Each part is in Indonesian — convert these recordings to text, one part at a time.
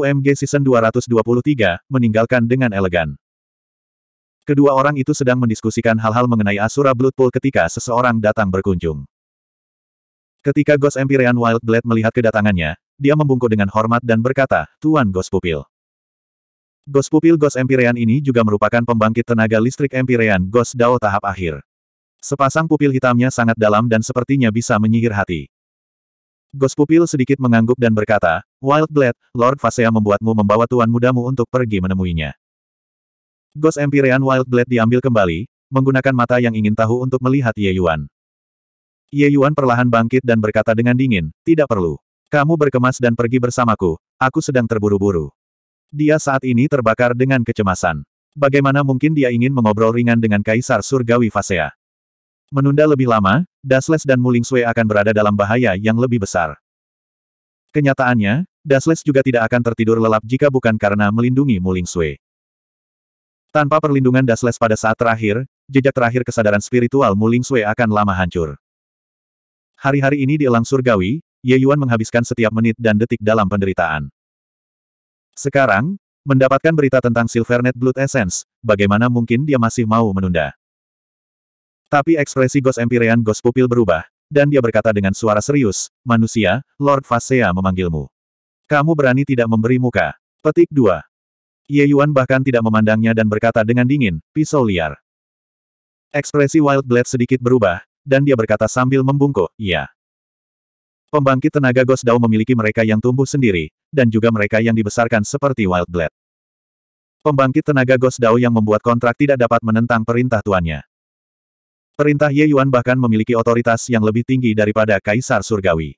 UMG Season 223, meninggalkan dengan elegan. Kedua orang itu sedang mendiskusikan hal-hal mengenai Asura Blood Pool ketika seseorang datang berkunjung. Ketika Ghost Empyrean Wild Blade melihat kedatangannya, dia membungkuk dengan hormat dan berkata, Tuan Ghost Pupil. Ghost Pupil Ghost Empyrean ini juga merupakan pembangkit tenaga listrik Empyrean Ghost Dao tahap akhir. Sepasang pupil hitamnya sangat dalam dan sepertinya bisa menyihir hati. Gospupil sedikit mengangguk dan berkata, Wild Blade, Lord Fasea membuatmu membawa tuan mudamu untuk pergi menemuinya. Gos Empyrean Wild Blade diambil kembali, menggunakan mata yang ingin tahu untuk melihat Ye Yuan. Ye Yuan perlahan bangkit dan berkata dengan dingin, tidak perlu. Kamu berkemas dan pergi bersamaku, aku sedang terburu-buru. Dia saat ini terbakar dengan kecemasan. Bagaimana mungkin dia ingin mengobrol ringan dengan Kaisar Surgawi Fasea? Menunda lebih lama, Dasles dan Muling Sui akan berada dalam bahaya yang lebih besar. Kenyataannya, Dasles juga tidak akan tertidur lelap jika bukan karena melindungi Muling Sui. Tanpa perlindungan Dasles pada saat terakhir, jejak terakhir kesadaran spiritual Muling Sui akan lama hancur. Hari-hari ini di elang surgawi, Ye Yuan menghabiskan setiap menit dan detik dalam penderitaan. Sekarang, mendapatkan berita tentang Silvernet Blood Essence, bagaimana mungkin dia masih mau menunda? Tapi ekspresi Ghost Empyrean Ghost Pupil berubah, dan dia berkata dengan suara serius, manusia, Lord Fasea memanggilmu. Kamu berani tidak memberi muka. Petik 2. Ye Yuan bahkan tidak memandangnya dan berkata dengan dingin, pisau liar. Ekspresi Wild Blade sedikit berubah, dan dia berkata sambil membungkuk, iya. Pembangkit tenaga Ghost Dao memiliki mereka yang tumbuh sendiri, dan juga mereka yang dibesarkan seperti Wild Blade. Pembangkit tenaga Ghost Dao yang membuat kontrak tidak dapat menentang perintah tuannya. Perintah Ye Yuan bahkan memiliki otoritas yang lebih tinggi daripada Kaisar Surgawi.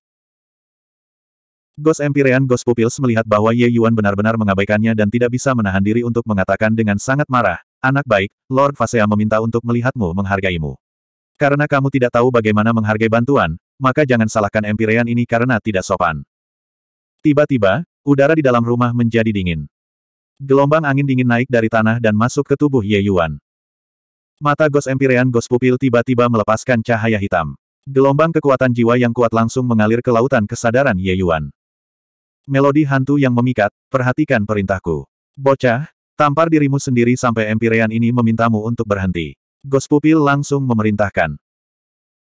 Gos Empirean Gos Pupils melihat bahwa Ye Yuan benar-benar mengabaikannya dan tidak bisa menahan diri untuk mengatakan dengan sangat marah, Anak baik, Lord Fasea meminta untuk melihatmu menghargaimu. Karena kamu tidak tahu bagaimana menghargai bantuan, maka jangan salahkan Empirean ini karena tidak sopan. Tiba-tiba, udara di dalam rumah menjadi dingin. Gelombang angin dingin naik dari tanah dan masuk ke tubuh Ye Yuan. Mata Ghost Empyrean Ghost Pupil tiba-tiba melepaskan cahaya hitam. Gelombang kekuatan jiwa yang kuat langsung mengalir ke lautan kesadaran Ye Yuan. Melodi hantu yang memikat, perhatikan perintahku. Bocah, tampar dirimu sendiri sampai Empyrean ini memintamu untuk berhenti. Ghost Pupil langsung memerintahkan.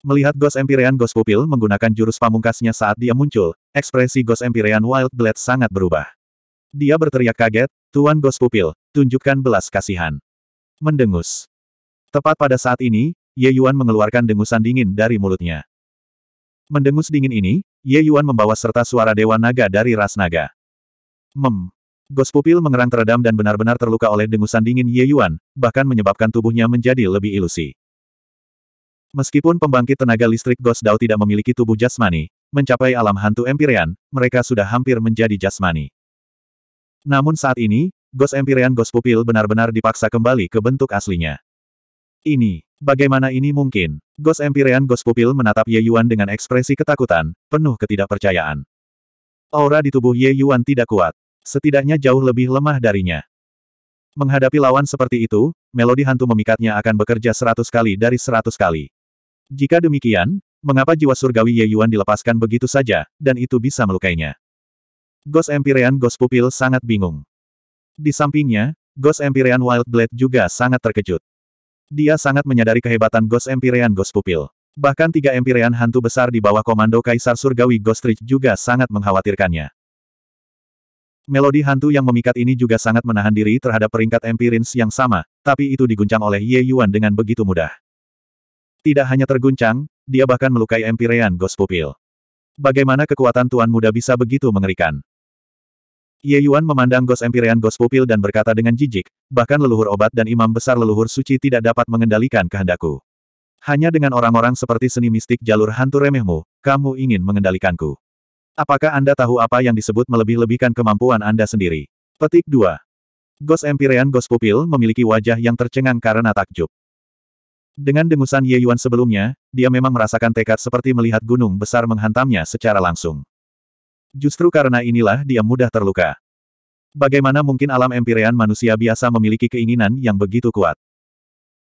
Melihat Ghost Empyrean Ghost Pupil menggunakan jurus pamungkasnya saat dia muncul, ekspresi Ghost Empyrean Wild Blade sangat berubah. Dia berteriak kaget, Tuan Ghost Pupil, tunjukkan belas kasihan. Mendengus. Tepat pada saat ini, Ye Yuan mengeluarkan dengusan dingin dari mulutnya. Mendengus dingin ini, Ye Yuan membawa serta suara Dewa Naga dari ras naga. Mem. Gos pupil mengerang teredam dan benar-benar terluka oleh dengusan dingin Ye Yuan, bahkan menyebabkan tubuhnya menjadi lebih ilusi. Meskipun pembangkit tenaga listrik Gos Dao tidak memiliki tubuh jasmani, mencapai alam hantu Empyrean, mereka sudah hampir menjadi jasmani. Namun saat ini, Gos Empyrean Gos Pupil benar-benar dipaksa kembali ke bentuk aslinya. Ini, bagaimana ini mungkin? Gos Empirean Gos Pupil menatap Ye Yuan dengan ekspresi ketakutan, penuh ketidakpercayaan. Aura di tubuh Ye Yuan tidak kuat. Setidaknya jauh lebih lemah darinya. Menghadapi lawan seperti itu, melodi hantu memikatnya akan bekerja seratus kali dari seratus kali. Jika demikian, mengapa jiwa surgawi Ye Yuan dilepaskan begitu saja, dan itu bisa melukainya? Gos Empirean Gos Pupil sangat bingung. Di sampingnya, Ghost Empyrean Wild Blade juga sangat terkejut. Dia sangat menyadari kehebatan Ghost Empyrean Ghost Pupil. Bahkan tiga Empyrean hantu besar di bawah komando Kaisar Surgawi Ghost Rich juga sangat mengkhawatirkannya. Melodi hantu yang memikat ini juga sangat menahan diri terhadap peringkat Empyreans yang sama, tapi itu diguncang oleh Ye Yuan dengan begitu mudah. Tidak hanya terguncang, dia bahkan melukai Empyrean Ghost Pupil. Bagaimana kekuatan Tuan Muda bisa begitu mengerikan? Ye Yuan memandang Ghost Empyrean Ghost Pupil dan berkata dengan jijik, bahkan leluhur obat dan imam besar leluhur suci tidak dapat mengendalikan kehendakku. Hanya dengan orang-orang seperti seni mistik jalur hantu remehmu, kamu ingin mengendalikanku. Apakah Anda tahu apa yang disebut melebih-lebihkan kemampuan Anda sendiri? Petik 2. Ghost Empyrean Ghost Pupil memiliki wajah yang tercengang karena takjub. Dengan dengusan Ye Yuan sebelumnya, dia memang merasakan tekad seperti melihat gunung besar menghantamnya secara langsung. Justru karena inilah dia mudah terluka. Bagaimana mungkin alam empirean manusia biasa memiliki keinginan yang begitu kuat?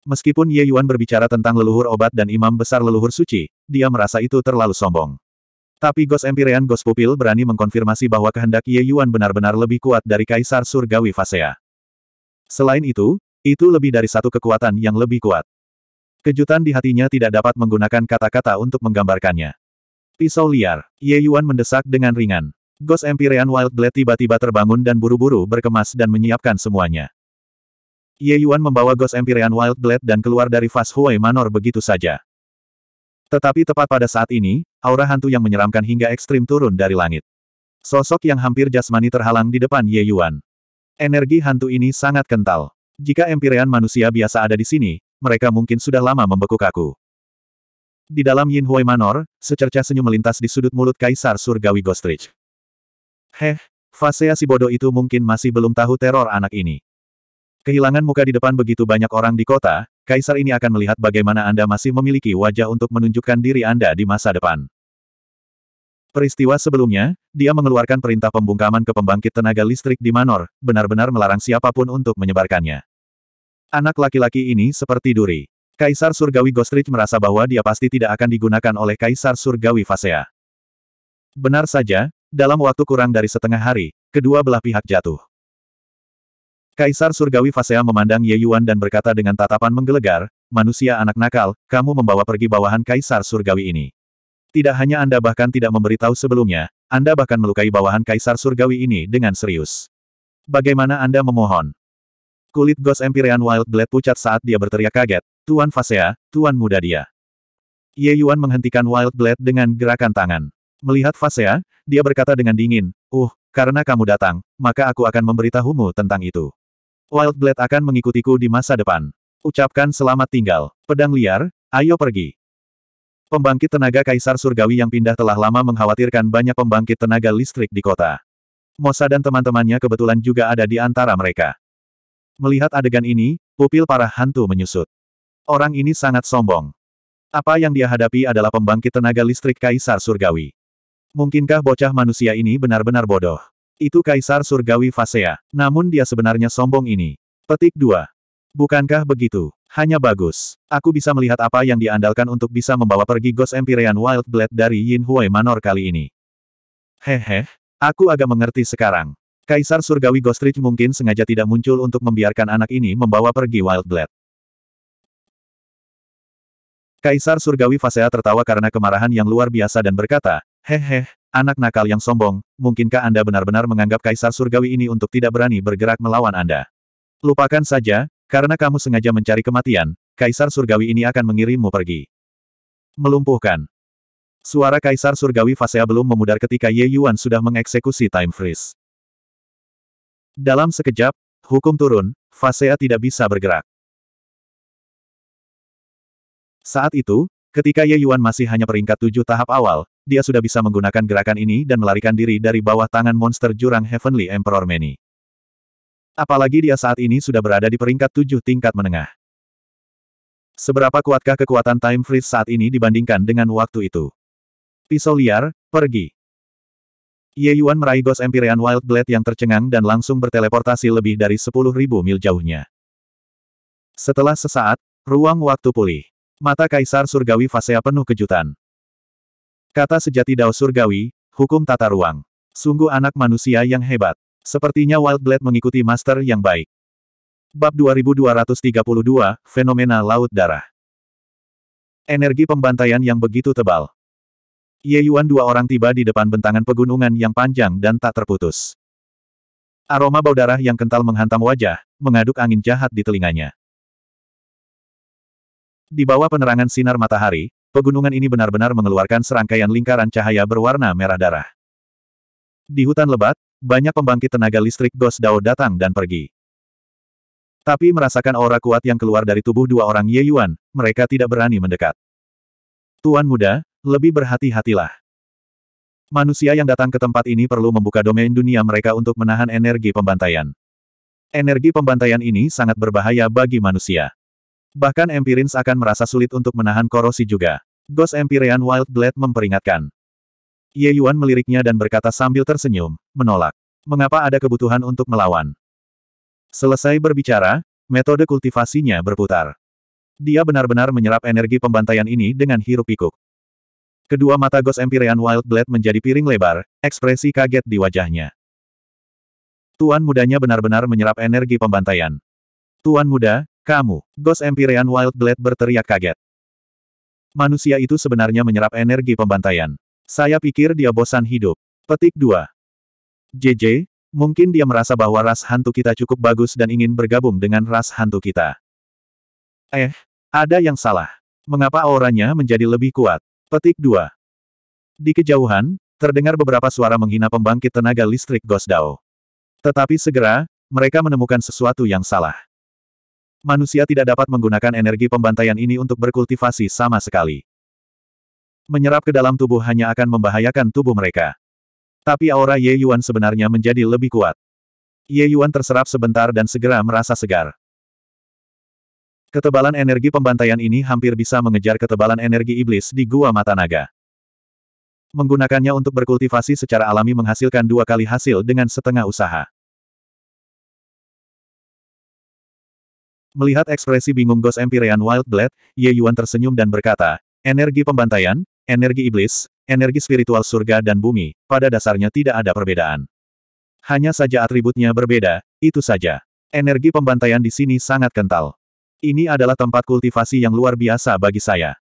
Meskipun Ye Yuan berbicara tentang leluhur obat dan imam besar leluhur suci, dia merasa itu terlalu sombong. Tapi Gos Empirean Gos Pupil berani mengkonfirmasi bahwa kehendak Ye Yuan benar-benar lebih kuat dari Kaisar Surgawi Fasea. Selain itu, itu lebih dari satu kekuatan yang lebih kuat. Kejutan di hatinya tidak dapat menggunakan kata-kata untuk menggambarkannya. Pisau liar. Ye Yuan mendesak dengan ringan. Ghost Empyrean Wild Blade tiba-tiba terbangun dan buru-buru berkemas dan menyiapkan semuanya. Ye Yuan membawa Ghost Empyrean Wild Blade dan keluar dari Fast Huai Manor begitu saja. Tetapi tepat pada saat ini, aura hantu yang menyeramkan hingga ekstrim turun dari langit. Sosok yang hampir jasmani terhalang di depan Ye Yuan. Energi hantu ini sangat kental. Jika Empyrean manusia biasa ada di sini, mereka mungkin sudah lama membeku kaku. Di dalam Yin Hui Manor, secerca senyum melintas di sudut mulut Kaisar Surgawi Gostrich. Heh, Fasea si bodoh itu mungkin masih belum tahu teror anak ini. Kehilangan muka di depan begitu banyak orang di kota, Kaisar ini akan melihat bagaimana Anda masih memiliki wajah untuk menunjukkan diri Anda di masa depan. Peristiwa sebelumnya, dia mengeluarkan perintah pembungkaman ke pembangkit tenaga listrik di Manor, benar-benar melarang siapapun untuk menyebarkannya. Anak laki-laki ini seperti duri. Kaisar Surgawi Ghostrich merasa bahwa dia pasti tidak akan digunakan oleh Kaisar Surgawi Fasea. Benar saja, dalam waktu kurang dari setengah hari, kedua belah pihak jatuh. Kaisar Surgawi Fasea memandang Ye Yuan dan berkata dengan tatapan menggelegar, manusia anak nakal, kamu membawa pergi bawahan Kaisar Surgawi ini. Tidak hanya Anda bahkan tidak memberitahu sebelumnya, Anda bahkan melukai bawahan Kaisar Surgawi ini dengan serius. Bagaimana Anda memohon? Kulit Ghost Empyrean Wild Blade pucat saat dia berteriak kaget, Tuan Fasea, Tuan muda dia. Ye Yuan menghentikan Wild Blade dengan gerakan tangan. Melihat Fasea, dia berkata dengan dingin, Uh, karena kamu datang, maka aku akan memberitahumu tentang itu. Wild Blade akan mengikutiku di masa depan. Ucapkan selamat tinggal. Pedang liar, ayo pergi. Pembangkit tenaga Kaisar Surgawi yang pindah telah lama mengkhawatirkan banyak pembangkit tenaga listrik di kota. Mosa dan teman-temannya kebetulan juga ada di antara mereka. Melihat adegan ini, pupil para hantu menyusut. Orang ini sangat sombong. Apa yang dia hadapi adalah pembangkit tenaga listrik Kaisar Surgawi. Mungkinkah bocah manusia ini benar-benar bodoh? Itu Kaisar Surgawi Fasea. Namun dia sebenarnya sombong ini. Petik 2. Bukankah begitu? Hanya bagus. Aku bisa melihat apa yang diandalkan untuk bisa membawa pergi Ghost Empyrean Wild Blade dari Yin Huai Manor kali ini. Hehe, aku agak mengerti sekarang. Kaisar Surgawi Ghostridge mungkin sengaja tidak muncul untuk membiarkan anak ini membawa pergi Wild Blade. Kaisar Surgawi Fasea tertawa karena kemarahan yang luar biasa dan berkata, heh, anak nakal yang sombong, mungkinkah Anda benar-benar menganggap Kaisar Surgawi ini untuk tidak berani bergerak melawan Anda? Lupakan saja, karena kamu sengaja mencari kematian, Kaisar Surgawi ini akan mengirimmu pergi. Melumpuhkan. Suara Kaisar Surgawi Fasea belum memudar ketika Ye Yuan sudah mengeksekusi time freeze. Dalam sekejap, hukum turun, Fasea tidak bisa bergerak. Saat itu, ketika Ye Yuan masih hanya peringkat tujuh tahap awal, dia sudah bisa menggunakan gerakan ini dan melarikan diri dari bawah tangan monster jurang Heavenly Emperor Many. Apalagi dia saat ini sudah berada di peringkat tujuh tingkat menengah. Seberapa kuatkah kekuatan time freeze saat ini dibandingkan dengan waktu itu? Pisau liar, pergi. Ye Yuan meraih Ghost Empyrean Wild Blade yang tercengang dan langsung berteleportasi lebih dari 10.000 mil jauhnya. Setelah sesaat, ruang waktu pulih. Mata Kaisar Surgawi Fasea penuh kejutan. Kata sejati Dao Surgawi, hukum tata ruang. Sungguh anak manusia yang hebat. Sepertinya Wild Blade mengikuti master yang baik. Bab 2232, Fenomena Laut Darah. Energi pembantaian yang begitu tebal. Ye Yuan dua orang tiba di depan bentangan pegunungan yang panjang dan tak terputus. Aroma bau darah yang kental menghantam wajah, mengaduk angin jahat di telinganya. Di bawah penerangan sinar matahari, pegunungan ini benar-benar mengeluarkan serangkaian lingkaran cahaya berwarna merah darah. Di hutan lebat, banyak pembangkit tenaga listrik Ghost Dao datang dan pergi. Tapi merasakan aura kuat yang keluar dari tubuh dua orang Ye Yuan, mereka tidak berani mendekat. Tuan muda, lebih berhati-hatilah. Manusia yang datang ke tempat ini perlu membuka domain dunia mereka untuk menahan energi pembantaian. Energi pembantaian ini sangat berbahaya bagi manusia. Bahkan Empirins akan merasa sulit untuk menahan korosi juga. Ghost Empyrean Wild Blade memperingatkan. Ye Yuan meliriknya dan berkata sambil tersenyum, menolak. Mengapa ada kebutuhan untuk melawan? Selesai berbicara, metode kultivasinya berputar. Dia benar-benar menyerap energi pembantaian ini dengan hirup pikuk Kedua mata Ghost Empyrean Wild Blade menjadi piring lebar, ekspresi kaget di wajahnya. Tuan mudanya benar-benar menyerap energi pembantaian. Tuan muda, kamu, Ghost Empyrean Wild Blade berteriak kaget. Manusia itu sebenarnya menyerap energi pembantaian. Saya pikir dia bosan hidup. Petik 2. JJ, mungkin dia merasa bahwa ras hantu kita cukup bagus dan ingin bergabung dengan ras hantu kita. Eh, ada yang salah. Mengapa auranya menjadi lebih kuat? Petik 2. Di kejauhan, terdengar beberapa suara menghina pembangkit tenaga listrik Ghost Dao. Tetapi segera, mereka menemukan sesuatu yang salah manusia tidak dapat menggunakan energi pembantaian ini untuk berkultivasi sama sekali. Menyerap ke dalam tubuh hanya akan membahayakan tubuh mereka. Tapi aura Ye Yuan sebenarnya menjadi lebih kuat. Ye Yuan terserap sebentar dan segera merasa segar. Ketebalan energi pembantaian ini hampir bisa mengejar ketebalan energi iblis di Gua Mata Naga. Menggunakannya untuk berkultivasi secara alami menghasilkan dua kali hasil dengan setengah usaha. Melihat ekspresi bingung Ghost Empyrean Wildblade, Ye Yuan tersenyum dan berkata, Energi pembantaian, energi iblis, energi spiritual surga dan bumi, pada dasarnya tidak ada perbedaan. Hanya saja atributnya berbeda, itu saja. Energi pembantaian di sini sangat kental. Ini adalah tempat kultivasi yang luar biasa bagi saya.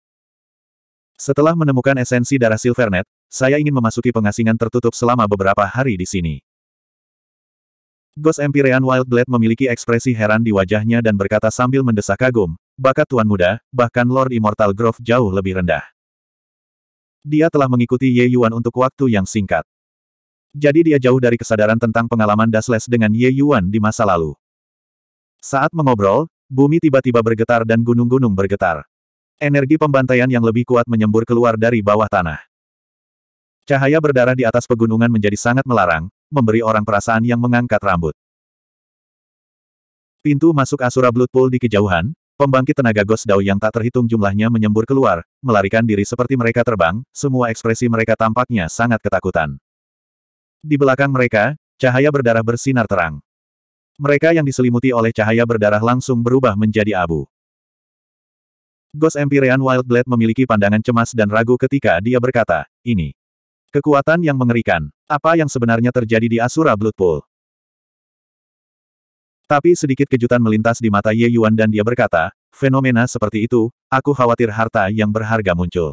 Setelah menemukan esensi darah Silvernet, saya ingin memasuki pengasingan tertutup selama beberapa hari di sini. Ghost Empyrean Wildblade memiliki ekspresi heran di wajahnya dan berkata sambil mendesak kagum, bakat Tuan Muda, bahkan Lord Immortal Grove jauh lebih rendah. Dia telah mengikuti Ye Yuan untuk waktu yang singkat. Jadi dia jauh dari kesadaran tentang pengalaman Dasles dengan Ye Yuan di masa lalu. Saat mengobrol, bumi tiba-tiba bergetar dan gunung-gunung bergetar. Energi pembantaian yang lebih kuat menyembur keluar dari bawah tanah. Cahaya berdarah di atas pegunungan menjadi sangat melarang, memberi orang perasaan yang mengangkat rambut. Pintu masuk Asura Blood Pool di kejauhan, pembangkit tenaga Ghost Dao yang tak terhitung jumlahnya menyembur keluar, melarikan diri seperti mereka terbang, semua ekspresi mereka tampaknya sangat ketakutan. Di belakang mereka, cahaya berdarah bersinar terang. Mereka yang diselimuti oleh cahaya berdarah langsung berubah menjadi abu. Ghost Empyrean Wildblade memiliki pandangan cemas dan ragu ketika dia berkata, ini. Kekuatan yang mengerikan. Apa yang sebenarnya terjadi di Asura Blood Pool? Tapi sedikit kejutan melintas di mata Ye Yuan dan dia berkata, fenomena seperti itu, aku khawatir harta yang berharga muncul.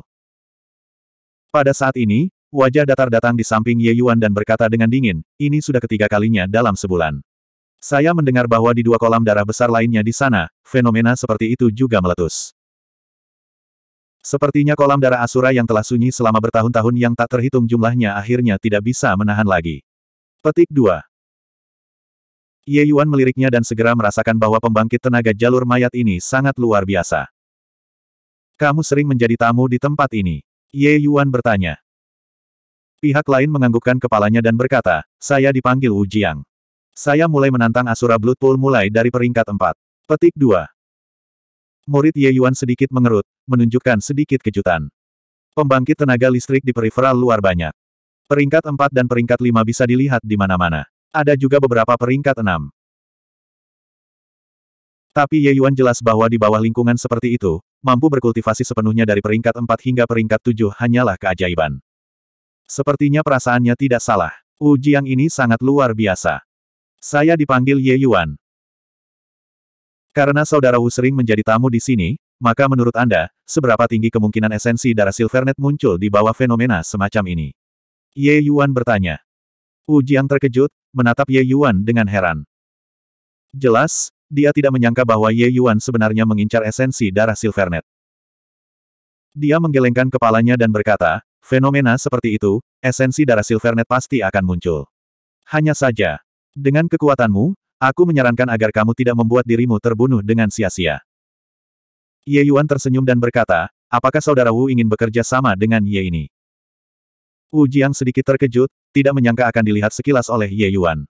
Pada saat ini, wajah datar datang di samping Ye Yuan dan berkata dengan dingin, ini sudah ketiga kalinya dalam sebulan. Saya mendengar bahwa di dua kolam darah besar lainnya di sana, fenomena seperti itu juga meletus. Sepertinya kolam darah Asura yang telah sunyi selama bertahun-tahun yang tak terhitung jumlahnya akhirnya tidak bisa menahan lagi. Petik 2 Ye Yuan meliriknya dan segera merasakan bahwa pembangkit tenaga jalur mayat ini sangat luar biasa. Kamu sering menjadi tamu di tempat ini. Ye Yuan bertanya. Pihak lain menganggukkan kepalanya dan berkata, saya dipanggil Wu Jiang. Saya mulai menantang Asura Blood Pool mulai dari peringkat 4. Petik 2. Murid Ye Yuan sedikit mengerut, menunjukkan sedikit kejutan. Pembangkit tenaga listrik di peripheral luar banyak. Peringkat 4 dan peringkat 5 bisa dilihat di mana-mana. Ada juga beberapa peringkat 6. Tapi Ye Yuan jelas bahwa di bawah lingkungan seperti itu, mampu berkultivasi sepenuhnya dari peringkat 4 hingga peringkat 7 hanyalah keajaiban. Sepertinya perasaannya tidak salah. Ujian ini sangat luar biasa. Saya dipanggil Ye Yuan. Karena saudara Wu sering menjadi tamu di sini, maka menurut Anda, seberapa tinggi kemungkinan esensi darah Silvernet muncul di bawah fenomena semacam ini? Ye Yuan bertanya. Wu Jiang terkejut, menatap Ye Yuan dengan heran. Jelas, dia tidak menyangka bahwa Ye Yuan sebenarnya mengincar esensi darah Silvernet. Dia menggelengkan kepalanya dan berkata, fenomena seperti itu, esensi darah Silvernet pasti akan muncul. Hanya saja, dengan kekuatanmu, aku menyarankan agar kamu tidak membuat dirimu terbunuh dengan sia-sia. Ye Yuan tersenyum dan berkata, apakah saudara Wu ingin bekerja sama dengan Ye ini? Wu Jiang sedikit terkejut, tidak menyangka akan dilihat sekilas oleh Ye Yuan.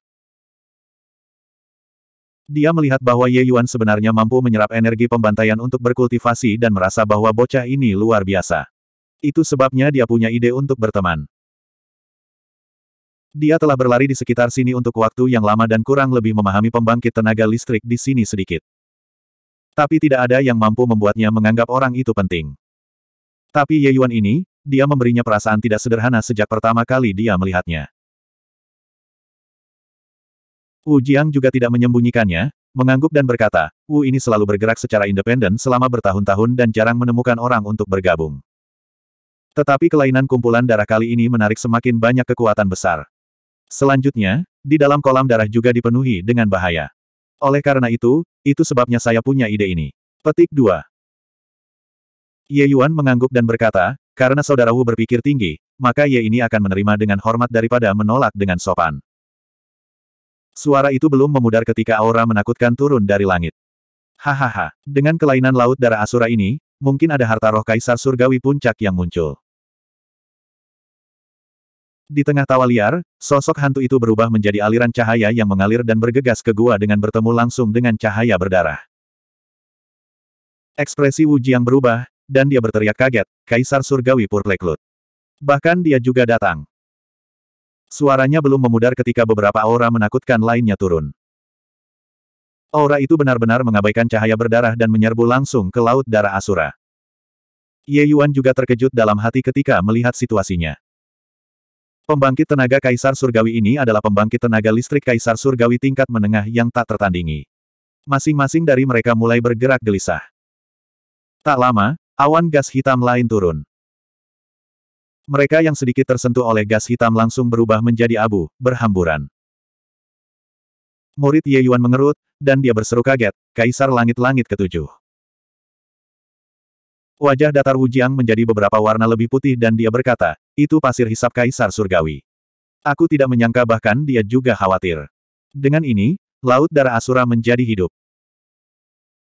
Dia melihat bahwa Ye Yuan sebenarnya mampu menyerap energi pembantaian untuk berkultivasi dan merasa bahwa bocah ini luar biasa. Itu sebabnya dia punya ide untuk berteman. Dia telah berlari di sekitar sini untuk waktu yang lama dan kurang lebih memahami pembangkit tenaga listrik di sini sedikit. Tapi tidak ada yang mampu membuatnya menganggap orang itu penting. Tapi Ye Yuan ini, dia memberinya perasaan tidak sederhana sejak pertama kali dia melihatnya. Wu Jiang juga tidak menyembunyikannya, mengangguk dan berkata, Wu ini selalu bergerak secara independen selama bertahun-tahun dan jarang menemukan orang untuk bergabung. Tetapi kelainan kumpulan darah kali ini menarik semakin banyak kekuatan besar. Selanjutnya, di dalam kolam darah juga dipenuhi dengan bahaya. Oleh karena itu, itu sebabnya saya punya ide ini. Petik 2. Ye Yuan mengangguk dan berkata, karena saudara Wu berpikir tinggi, maka Ye ini akan menerima dengan hormat daripada menolak dengan sopan. Suara itu belum memudar ketika aura menakutkan turun dari langit. Hahaha, dengan kelainan laut darah Asura ini, mungkin ada harta roh kaisar surgawi puncak yang muncul. Di tengah tawa liar, sosok hantu itu berubah menjadi aliran cahaya yang mengalir dan bergegas ke gua dengan bertemu langsung dengan cahaya berdarah. Ekspresi Wu Jiang berubah, dan dia berteriak kaget, Kaisar Surgawi Purleklut. Bahkan dia juga datang. Suaranya belum memudar ketika beberapa aura menakutkan lainnya turun. Aura itu benar-benar mengabaikan cahaya berdarah dan menyerbu langsung ke Laut Darah Asura. Ye Yuan juga terkejut dalam hati ketika melihat situasinya. Pembangkit tenaga Kaisar Surgawi ini adalah pembangkit tenaga listrik Kaisar Surgawi tingkat menengah yang tak tertandingi. Masing-masing dari mereka mulai bergerak gelisah. Tak lama, awan gas hitam lain turun. Mereka yang sedikit tersentuh oleh gas hitam langsung berubah menjadi abu, berhamburan. Murid Ye Yuan mengerut, dan dia berseru kaget, Kaisar Langit-Langit ketujuh. Wajah datar Wujiang menjadi beberapa warna lebih putih dan dia berkata, itu pasir hisap kaisar surgawi. Aku tidak menyangka bahkan dia juga khawatir. Dengan ini, Laut Darah Asura menjadi hidup.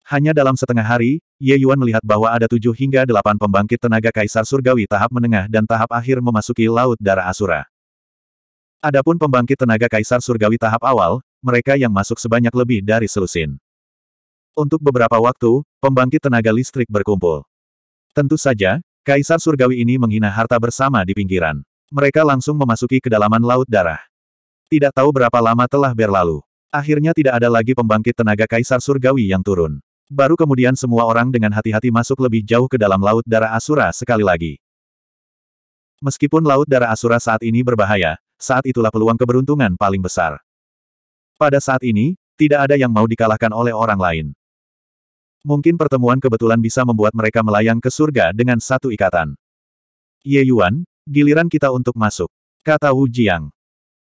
Hanya dalam setengah hari, Ye Yuan melihat bahwa ada tujuh hingga delapan pembangkit tenaga kaisar surgawi tahap menengah dan tahap akhir memasuki Laut Darah Asura. Adapun pembangkit tenaga kaisar surgawi tahap awal, mereka yang masuk sebanyak lebih dari selusin. Untuk beberapa waktu, pembangkit tenaga listrik berkumpul. Tentu saja, Kaisar Surgawi ini menghina harta bersama di pinggiran. Mereka langsung memasuki kedalaman Laut Darah. Tidak tahu berapa lama telah berlalu. Akhirnya tidak ada lagi pembangkit tenaga Kaisar Surgawi yang turun. Baru kemudian semua orang dengan hati-hati masuk lebih jauh ke dalam Laut Darah Asura sekali lagi. Meskipun Laut Darah Asura saat ini berbahaya, saat itulah peluang keberuntungan paling besar. Pada saat ini, tidak ada yang mau dikalahkan oleh orang lain. Mungkin pertemuan kebetulan bisa membuat mereka melayang ke surga dengan satu ikatan. Ye Yuan, giliran kita untuk masuk. Kata Wu Jiang.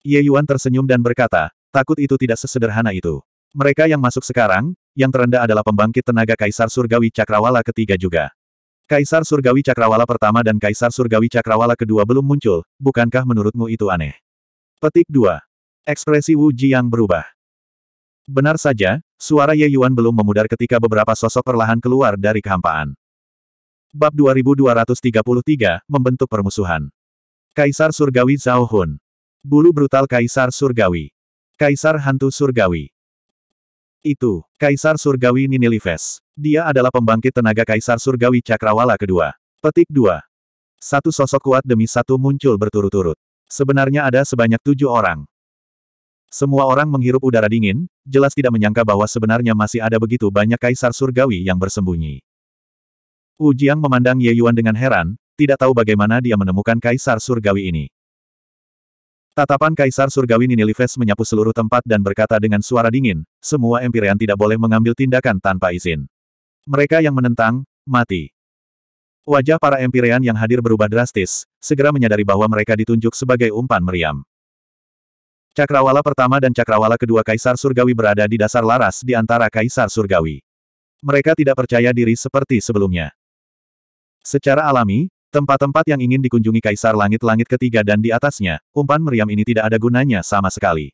Ye Yuan tersenyum dan berkata, takut itu tidak sesederhana itu. Mereka yang masuk sekarang, yang terendah adalah pembangkit tenaga Kaisar Surgawi Cakrawala ketiga juga. Kaisar Surgawi Cakrawala pertama dan Kaisar Surgawi Cakrawala kedua belum muncul, bukankah menurutmu itu aneh? Petik 2. Ekspresi Wu Jiang berubah. Benar saja, suara Ye Yuan belum memudar ketika beberapa sosok perlahan keluar dari kehampaan. Bab 2233, Membentuk Permusuhan Kaisar Surgawi Zhao Hun Bulu Brutal Kaisar Surgawi Kaisar Hantu Surgawi Itu, Kaisar Surgawi Ninilives. Dia adalah pembangkit tenaga Kaisar Surgawi Cakrawala kedua. Petik 2. Satu sosok kuat demi satu muncul berturut-turut. Sebenarnya ada sebanyak tujuh orang. Semua orang menghirup udara dingin, jelas tidak menyangka bahwa sebenarnya masih ada begitu banyak kaisar surgawi yang bersembunyi. Wu Jiang memandang Ye Yuan dengan heran, tidak tahu bagaimana dia menemukan kaisar surgawi ini. Tatapan kaisar surgawi Ninilives menyapu seluruh tempat dan berkata dengan suara dingin, semua Empirean tidak boleh mengambil tindakan tanpa izin. Mereka yang menentang, mati. Wajah para Empirean yang hadir berubah drastis, segera menyadari bahwa mereka ditunjuk sebagai umpan meriam. Cakrawala pertama dan cakrawala kedua Kaisar Surgawi berada di dasar laras di antara Kaisar Surgawi. Mereka tidak percaya diri seperti sebelumnya. Secara alami, tempat-tempat yang ingin dikunjungi Kaisar Langit-Langit ketiga dan di atasnya, umpan meriam ini tidak ada gunanya sama sekali.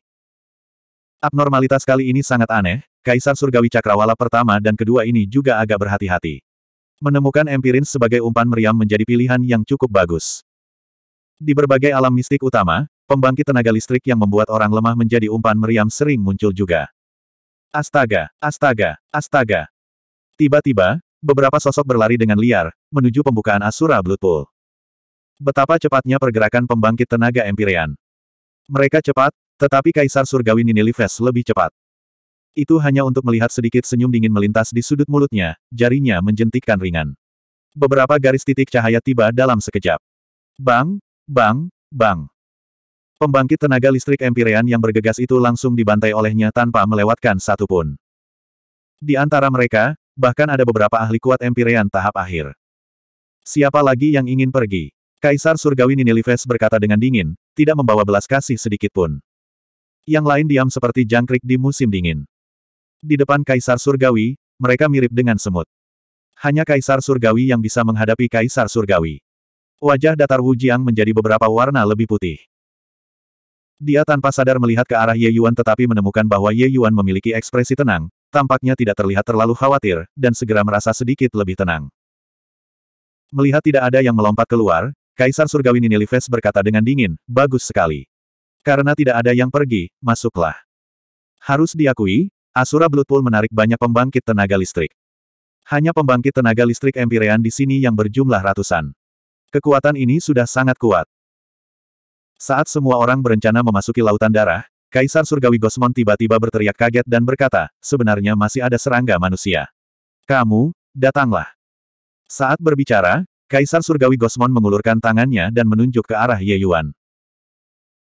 Abnormalitas kali ini sangat aneh, Kaisar Surgawi Cakrawala pertama dan kedua ini juga agak berhati-hati. Menemukan Empirin sebagai umpan meriam menjadi pilihan yang cukup bagus. Di berbagai alam mistik utama, Pembangkit tenaga listrik yang membuat orang lemah menjadi umpan meriam sering muncul juga. Astaga, astaga, astaga. Tiba-tiba, beberapa sosok berlari dengan liar, menuju pembukaan Asura Blood Pool. Betapa cepatnya pergerakan pembangkit tenaga Empyrean. Mereka cepat, tetapi Kaisar Surgawi Ninilives lebih cepat. Itu hanya untuk melihat sedikit senyum dingin melintas di sudut mulutnya, jarinya menjentikkan ringan. Beberapa garis titik cahaya tiba dalam sekejap. Bang, bang, bang. Pembangkit tenaga listrik empyrean yang bergegas itu langsung dibantai olehnya tanpa melewatkan satu pun. Di antara mereka, bahkan ada beberapa ahli kuat empyrean tahap akhir. Siapa lagi yang ingin pergi? Kaisar Surgawi Ninilives berkata dengan dingin, tidak membawa belas kasih sedikit pun. Yang lain diam seperti jangkrik di musim dingin. Di depan Kaisar Surgawi, mereka mirip dengan semut. Hanya Kaisar Surgawi yang bisa menghadapi Kaisar Surgawi. Wajah datar Wu Jiang menjadi beberapa warna lebih putih. Dia tanpa sadar melihat ke arah Ye Yuan tetapi menemukan bahwa Ye Yuan memiliki ekspresi tenang, tampaknya tidak terlihat terlalu khawatir, dan segera merasa sedikit lebih tenang. Melihat tidak ada yang melompat keluar, Kaisar Surgawi Ninives berkata dengan dingin, bagus sekali. Karena tidak ada yang pergi, masuklah. Harus diakui, Asura Blood Pool menarik banyak pembangkit tenaga listrik. Hanya pembangkit tenaga listrik empirean di sini yang berjumlah ratusan. Kekuatan ini sudah sangat kuat. Saat semua orang berencana memasuki lautan darah, Kaisar Surgawi Gosmon tiba-tiba berteriak kaget dan berkata, sebenarnya masih ada serangga manusia. Kamu, datanglah. Saat berbicara, Kaisar Surgawi Gosmon mengulurkan tangannya dan menunjuk ke arah Ye Yuan.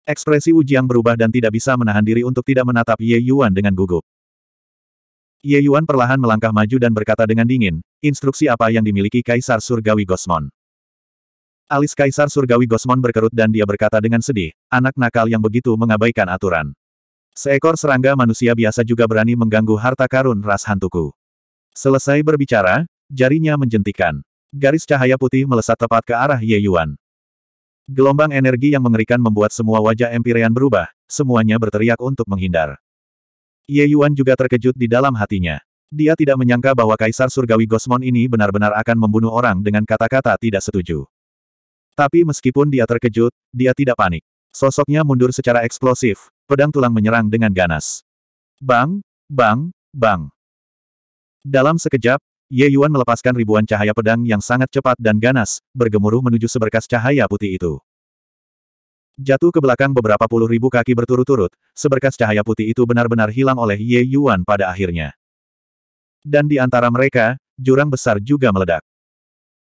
Ekspresi Ujiang berubah dan tidak bisa menahan diri untuk tidak menatap Ye Yuan dengan gugup. Ye Yuan perlahan melangkah maju dan berkata dengan dingin, instruksi apa yang dimiliki Kaisar Surgawi Gosmon. Alis Kaisar Surgawi Gosmon berkerut dan dia berkata dengan sedih, anak nakal yang begitu mengabaikan aturan. Seekor serangga manusia biasa juga berani mengganggu harta karun ras hantuku. Selesai berbicara, jarinya menjentikan. Garis cahaya putih melesat tepat ke arah Ye Yuan. Gelombang energi yang mengerikan membuat semua wajah Empyrean berubah, semuanya berteriak untuk menghindar. Ye Yuan juga terkejut di dalam hatinya. Dia tidak menyangka bahwa Kaisar Surgawi Gosmon ini benar-benar akan membunuh orang dengan kata-kata tidak setuju. Tapi meskipun dia terkejut, dia tidak panik. Sosoknya mundur secara eksplosif, pedang tulang menyerang dengan ganas. Bang, bang, bang. Dalam sekejap, Ye Yuan melepaskan ribuan cahaya pedang yang sangat cepat dan ganas, bergemuruh menuju seberkas cahaya putih itu. Jatuh ke belakang beberapa puluh ribu kaki berturut-turut, seberkas cahaya putih itu benar-benar hilang oleh Ye Yuan pada akhirnya. Dan di antara mereka, jurang besar juga meledak.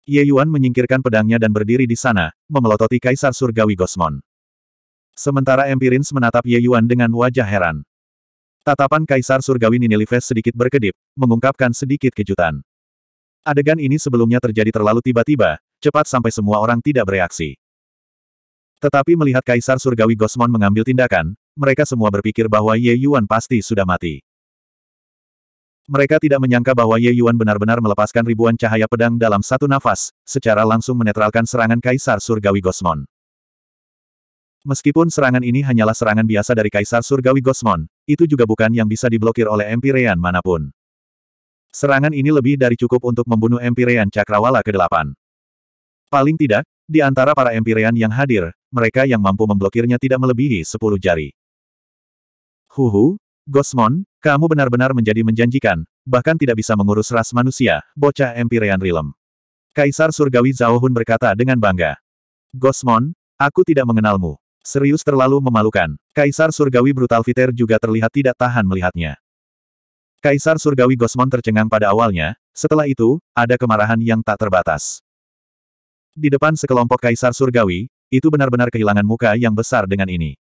Ye Yuan menyingkirkan pedangnya dan berdiri di sana, memelototi Kaisar Surgawi Gosmon. Sementara Empirins menatap Ye Yuan dengan wajah heran. Tatapan Kaisar Surgawi Ninilives sedikit berkedip, mengungkapkan sedikit kejutan. Adegan ini sebelumnya terjadi terlalu tiba-tiba, cepat sampai semua orang tidak bereaksi. Tetapi melihat Kaisar Surgawi Gosmon mengambil tindakan, mereka semua berpikir bahwa Ye Yuan pasti sudah mati. Mereka tidak menyangka bahwa Ye Yuan benar-benar melepaskan ribuan cahaya pedang dalam satu nafas, secara langsung menetralkan serangan Kaisar Surgawi Gosmon. Meskipun serangan ini hanyalah serangan biasa dari Kaisar Surgawi Gosmon, itu juga bukan yang bisa diblokir oleh Empyrean manapun. Serangan ini lebih dari cukup untuk membunuh Empyrean Cakrawala ke-8. Paling tidak, di antara para Empyrean yang hadir, mereka yang mampu memblokirnya tidak melebihi 10 jari. Huhu, Gosmon, kamu benar-benar menjadi menjanjikan, bahkan tidak bisa mengurus ras manusia, bocah Empyrean Realm. Kaisar Surgawi Zaohun berkata dengan bangga. Gosmon, aku tidak mengenalmu. Serius terlalu memalukan. Kaisar Surgawi Brutal Viter juga terlihat tidak tahan melihatnya. Kaisar Surgawi Gosmon tercengang pada awalnya, setelah itu, ada kemarahan yang tak terbatas. Di depan sekelompok Kaisar Surgawi, itu benar-benar kehilangan muka yang besar dengan ini.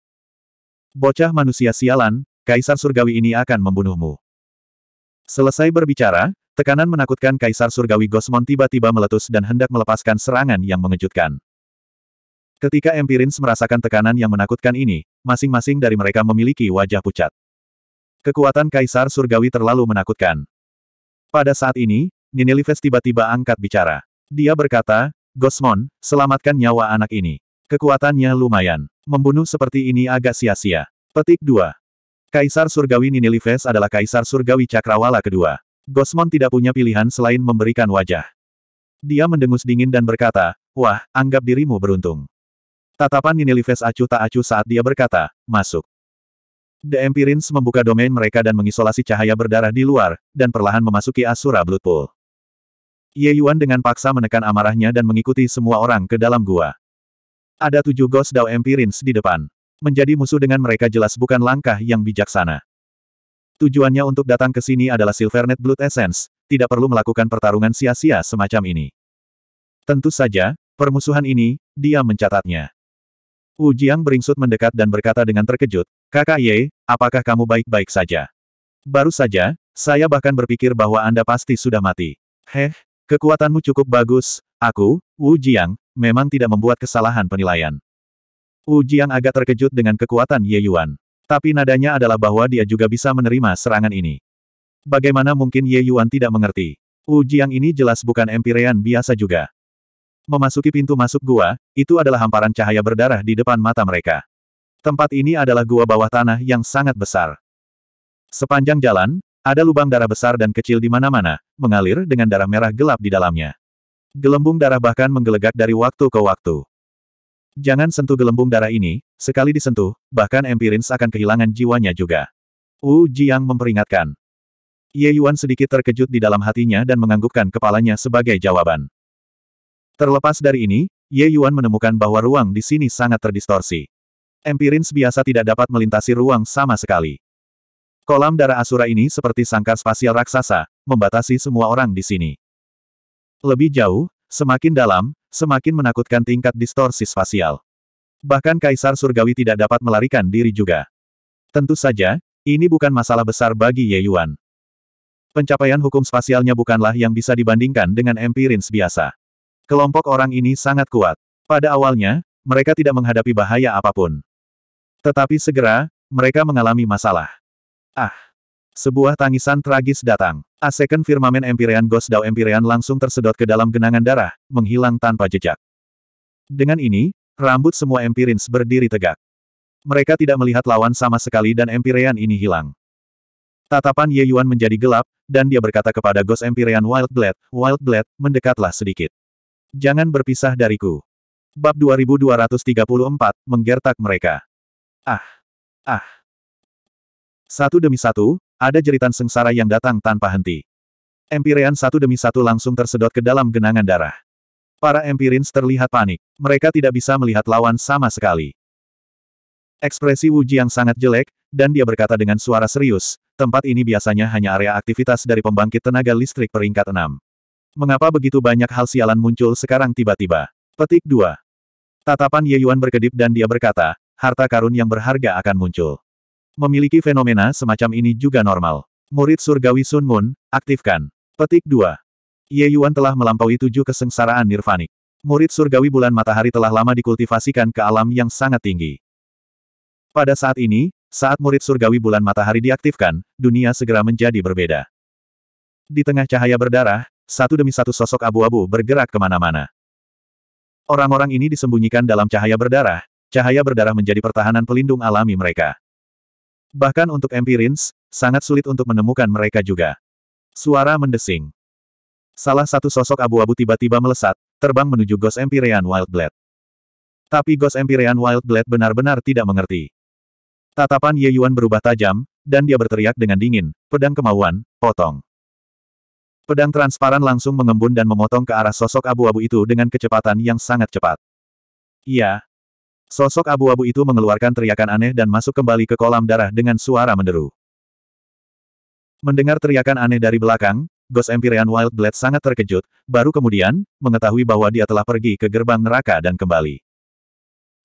Bocah manusia sialan, Kaisar Surgawi ini akan membunuhmu. Selesai berbicara, tekanan menakutkan Kaisar Surgawi Gosmon tiba-tiba meletus dan hendak melepaskan serangan yang mengejutkan. Ketika Empirins merasakan tekanan yang menakutkan ini, masing-masing dari mereka memiliki wajah pucat. Kekuatan Kaisar Surgawi terlalu menakutkan. Pada saat ini, Ninelives tiba-tiba angkat bicara. Dia berkata, Gosmon, selamatkan nyawa anak ini. Kekuatannya lumayan. Membunuh seperti ini agak sia-sia. Petik 2. Kaisar Surgawi Ninilives adalah Kaisar Surgawi Cakrawala kedua. Gosmon tidak punya pilihan selain memberikan wajah. Dia mendengus dingin dan berkata, Wah, anggap dirimu beruntung. Tatapan Ninilives acuh tak acuh saat dia berkata, Masuk. The Empirins membuka domain mereka dan mengisolasi cahaya berdarah di luar, dan perlahan memasuki Asura Blood Pool. Ye Yuan dengan paksa menekan amarahnya dan mengikuti semua orang ke dalam gua. Ada tujuh Ghost Dao Empirins di depan menjadi musuh dengan mereka jelas bukan langkah yang bijaksana. Tujuannya untuk datang ke sini adalah Silvernet Blood Essence, tidak perlu melakukan pertarungan sia-sia semacam ini. Tentu saja, permusuhan ini, dia mencatatnya. Wu Jiang beringsut mendekat dan berkata dengan terkejut, Kakak Ye, apakah kamu baik-baik saja? Baru saja, saya bahkan berpikir bahwa Anda pasti sudah mati. Heh, kekuatanmu cukup bagus, aku, Wu Jiang, memang tidak membuat kesalahan penilaian. Wu Jiang agak terkejut dengan kekuatan Ye Yuan. Tapi nadanya adalah bahwa dia juga bisa menerima serangan ini. Bagaimana mungkin Ye Yuan tidak mengerti? Wu Jiang ini jelas bukan empirean biasa juga. Memasuki pintu masuk gua, itu adalah hamparan cahaya berdarah di depan mata mereka. Tempat ini adalah gua bawah tanah yang sangat besar. Sepanjang jalan, ada lubang darah besar dan kecil di mana-mana, mengalir dengan darah merah gelap di dalamnya. Gelembung darah bahkan menggelegak dari waktu ke waktu. Jangan sentuh gelembung darah ini, sekali disentuh, bahkan Empirins akan kehilangan jiwanya juga. Wu Jiang memperingatkan. Ye Yuan sedikit terkejut di dalam hatinya dan menganggukkan kepalanya sebagai jawaban. Terlepas dari ini, Ye Yuan menemukan bahwa ruang di sini sangat terdistorsi. Empirins biasa tidak dapat melintasi ruang sama sekali. Kolam darah Asura ini seperti sangkar spasial raksasa, membatasi semua orang di sini. Lebih jauh, Semakin dalam, semakin menakutkan tingkat distorsi spasial. Bahkan Kaisar Surgawi tidak dapat melarikan diri juga. Tentu saja, ini bukan masalah besar bagi Ye Yuan. Pencapaian hukum spasialnya bukanlah yang bisa dibandingkan dengan empirins biasa. Kelompok orang ini sangat kuat. Pada awalnya, mereka tidak menghadapi bahaya apapun. Tetapi segera, mereka mengalami masalah. Ah, sebuah tangisan tragis datang. A second firmamen Empyrean Ghost Dao Empyrean langsung tersedot ke dalam genangan darah, menghilang tanpa jejak. Dengan ini, rambut semua Empirins berdiri tegak. Mereka tidak melihat lawan sama sekali dan Empyrean ini hilang. Tatapan Ye Yuan menjadi gelap, dan dia berkata kepada Ghost Empyrean Wild Wild Blade, mendekatlah sedikit. Jangan berpisah dariku. Bab 2234, menggertak mereka. Ah! Ah! Satu demi satu, ada jeritan sengsara yang datang tanpa henti. Empirean satu demi satu langsung tersedot ke dalam genangan darah. Para Empirins terlihat panik. Mereka tidak bisa melihat lawan sama sekali. Ekspresi Wu Jiang sangat jelek, dan dia berkata dengan suara serius, tempat ini biasanya hanya area aktivitas dari pembangkit tenaga listrik peringkat 6. Mengapa begitu banyak hal sialan muncul sekarang tiba-tiba? Petik 2. Tatapan Ye Yuan berkedip dan dia berkata, harta karun yang berharga akan muncul. Memiliki fenomena semacam ini juga normal. Murid surgawi Sun Moon, aktifkan. Petik 2. Ye Yuan telah melampaui tujuh kesengsaraan nirvanik. Murid surgawi bulan matahari telah lama dikultivasikan ke alam yang sangat tinggi. Pada saat ini, saat murid surgawi bulan matahari diaktifkan, dunia segera menjadi berbeda. Di tengah cahaya berdarah, satu demi satu sosok abu-abu bergerak kemana-mana. Orang-orang ini disembunyikan dalam cahaya berdarah, cahaya berdarah menjadi pertahanan pelindung alami mereka. Bahkan untuk Empirins, sangat sulit untuk menemukan mereka juga. Suara mendesing. Salah satu sosok abu-abu tiba-tiba melesat, terbang menuju Ghost Empyrean Wildblade. Tapi Ghost Empyrean Wildblade benar-benar tidak mengerti. Tatapan Ye Yuan berubah tajam, dan dia berteriak dengan dingin, pedang kemauan, potong. Pedang transparan langsung mengembun dan memotong ke arah sosok abu-abu itu dengan kecepatan yang sangat cepat. Iya. Sosok abu-abu itu mengeluarkan teriakan aneh dan masuk kembali ke kolam darah dengan suara menderu. Mendengar teriakan aneh dari belakang, Ghost Empyrean Wild Blade sangat terkejut, baru kemudian, mengetahui bahwa dia telah pergi ke gerbang neraka dan kembali.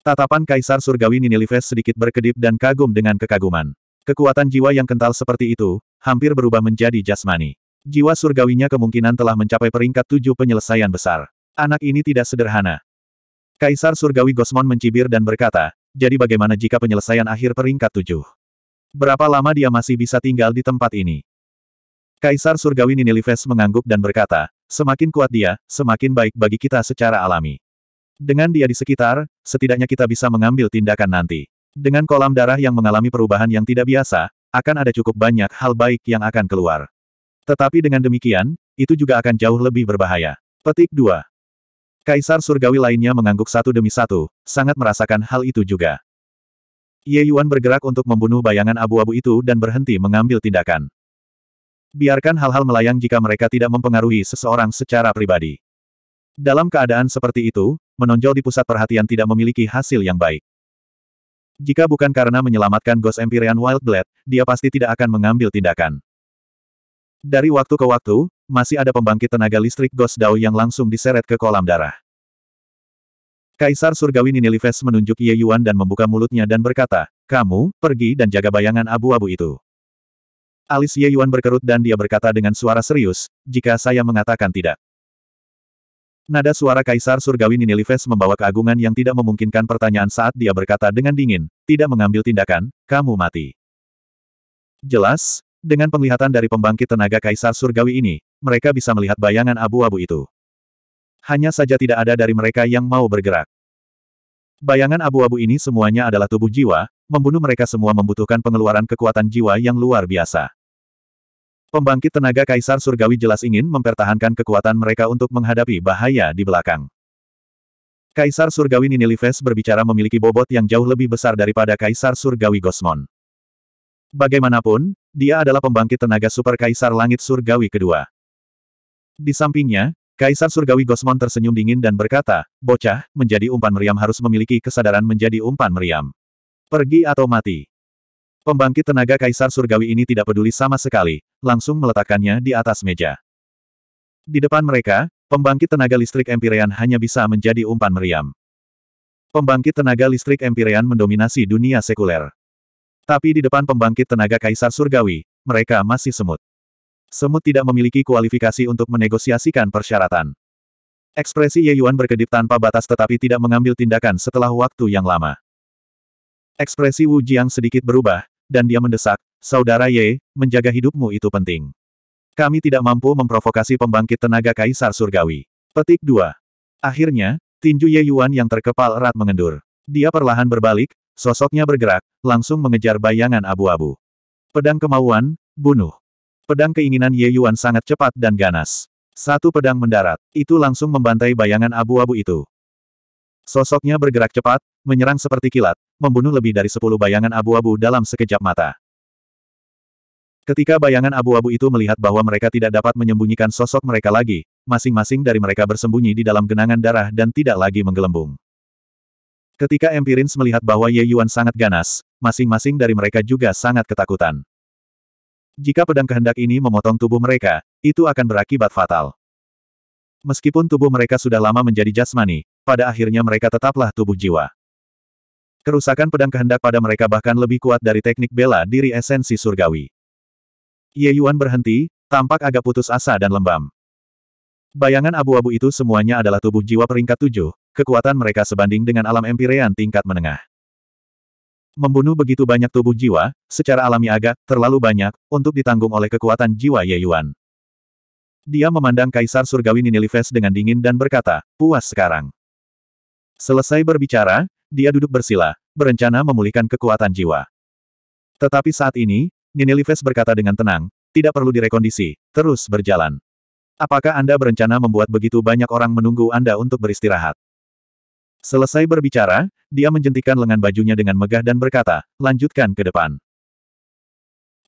Tatapan Kaisar Surgawi Ninilives sedikit berkedip dan kagum dengan kekaguman. Kekuatan jiwa yang kental seperti itu, hampir berubah menjadi jasmani. Jiwa surgawinya kemungkinan telah mencapai peringkat tujuh penyelesaian besar. Anak ini tidak sederhana. Kaisar Surgawi Gosmon mencibir dan berkata, jadi bagaimana jika penyelesaian akhir peringkat tujuh? Berapa lama dia masih bisa tinggal di tempat ini? Kaisar Surgawi Ninilives mengangguk dan berkata, semakin kuat dia, semakin baik bagi kita secara alami. Dengan dia di sekitar, setidaknya kita bisa mengambil tindakan nanti. Dengan kolam darah yang mengalami perubahan yang tidak biasa, akan ada cukup banyak hal baik yang akan keluar. Tetapi dengan demikian, itu juga akan jauh lebih berbahaya. Petik 2. Kaisar surgawi lainnya mengangguk satu demi satu, sangat merasakan hal itu juga. Ye Yuan bergerak untuk membunuh bayangan abu-abu itu dan berhenti mengambil tindakan. Biarkan hal-hal melayang jika mereka tidak mempengaruhi seseorang secara pribadi. Dalam keadaan seperti itu, menonjol di pusat perhatian tidak memiliki hasil yang baik. Jika bukan karena menyelamatkan Ghost Empyrean Wild Blade, dia pasti tidak akan mengambil tindakan. Dari waktu ke waktu, masih ada pembangkit tenaga listrik Ghost Dao yang langsung diseret ke kolam darah. Kaisar Surgawi Ninilives menunjuk Ye Yuan dan membuka mulutnya dan berkata, Kamu, pergi dan jaga bayangan abu-abu itu. Alis Ye Yuan berkerut dan dia berkata dengan suara serius, jika saya mengatakan tidak. Nada suara Kaisar Surgawi Ninilives membawa keagungan yang tidak memungkinkan pertanyaan saat dia berkata dengan dingin, tidak mengambil tindakan, kamu mati. Jelas, dengan penglihatan dari pembangkit tenaga Kaisar Surgawi ini, mereka bisa melihat bayangan abu-abu itu. Hanya saja tidak ada dari mereka yang mau bergerak. Bayangan abu-abu ini semuanya adalah tubuh jiwa, membunuh mereka semua membutuhkan pengeluaran kekuatan jiwa yang luar biasa. Pembangkit tenaga Kaisar Surgawi jelas ingin mempertahankan kekuatan mereka untuk menghadapi bahaya di belakang. Kaisar Surgawi Ninilives berbicara memiliki bobot yang jauh lebih besar daripada Kaisar Surgawi Gosmon. Bagaimanapun, dia adalah pembangkit tenaga Super Kaisar Langit Surgawi kedua. Di sampingnya, Kaisar Surgawi Gosmon tersenyum dingin dan berkata, bocah, menjadi umpan meriam harus memiliki kesadaran menjadi umpan meriam. Pergi atau mati. Pembangkit tenaga Kaisar Surgawi ini tidak peduli sama sekali, langsung meletakkannya di atas meja. Di depan mereka, pembangkit tenaga listrik Empyrean hanya bisa menjadi umpan meriam. Pembangkit tenaga listrik Empyrean mendominasi dunia sekuler. Tapi di depan pembangkit tenaga Kaisar Surgawi, mereka masih semut. Semut tidak memiliki kualifikasi untuk menegosiasikan persyaratan. Ekspresi Ye Yuan berkedip tanpa batas tetapi tidak mengambil tindakan setelah waktu yang lama. Ekspresi Wu Jiang sedikit berubah, dan dia mendesak, Saudara Ye, menjaga hidupmu itu penting. Kami tidak mampu memprovokasi pembangkit tenaga Kaisar Surgawi. Petik 2. Akhirnya, tinju Ye Yuan yang terkepal erat mengendur. Dia perlahan berbalik, sosoknya bergerak, langsung mengejar bayangan abu-abu. Pedang kemauan, bunuh. Pedang keinginan Ye Yuan sangat cepat dan ganas. Satu pedang mendarat, itu langsung membantai bayangan abu-abu itu. Sosoknya bergerak cepat, menyerang seperti kilat, membunuh lebih dari sepuluh bayangan abu-abu dalam sekejap mata. Ketika bayangan abu-abu itu melihat bahwa mereka tidak dapat menyembunyikan sosok mereka lagi, masing-masing dari mereka bersembunyi di dalam genangan darah dan tidak lagi menggelembung. Ketika Empirins melihat bahwa Ye Yuan sangat ganas, masing-masing dari mereka juga sangat ketakutan. Jika pedang kehendak ini memotong tubuh mereka, itu akan berakibat fatal. Meskipun tubuh mereka sudah lama menjadi jasmani, pada akhirnya mereka tetaplah tubuh jiwa. Kerusakan pedang kehendak pada mereka bahkan lebih kuat dari teknik bela diri esensi surgawi. Ye Yuan berhenti, tampak agak putus asa dan lembam. Bayangan abu-abu itu semuanya adalah tubuh jiwa peringkat tujuh, kekuatan mereka sebanding dengan alam empirean tingkat menengah. Membunuh begitu banyak tubuh jiwa, secara alami agak, terlalu banyak, untuk ditanggung oleh kekuatan jiwa Ye Yuan. Dia memandang Kaisar Surgawi Ninilives dengan dingin dan berkata, puas sekarang. Selesai berbicara, dia duduk bersila, berencana memulihkan kekuatan jiwa. Tetapi saat ini, Ninilives berkata dengan tenang, tidak perlu direkondisi, terus berjalan. Apakah Anda berencana membuat begitu banyak orang menunggu Anda untuk beristirahat? Selesai berbicara, dia menjentikan lengan bajunya dengan megah dan berkata, lanjutkan ke depan.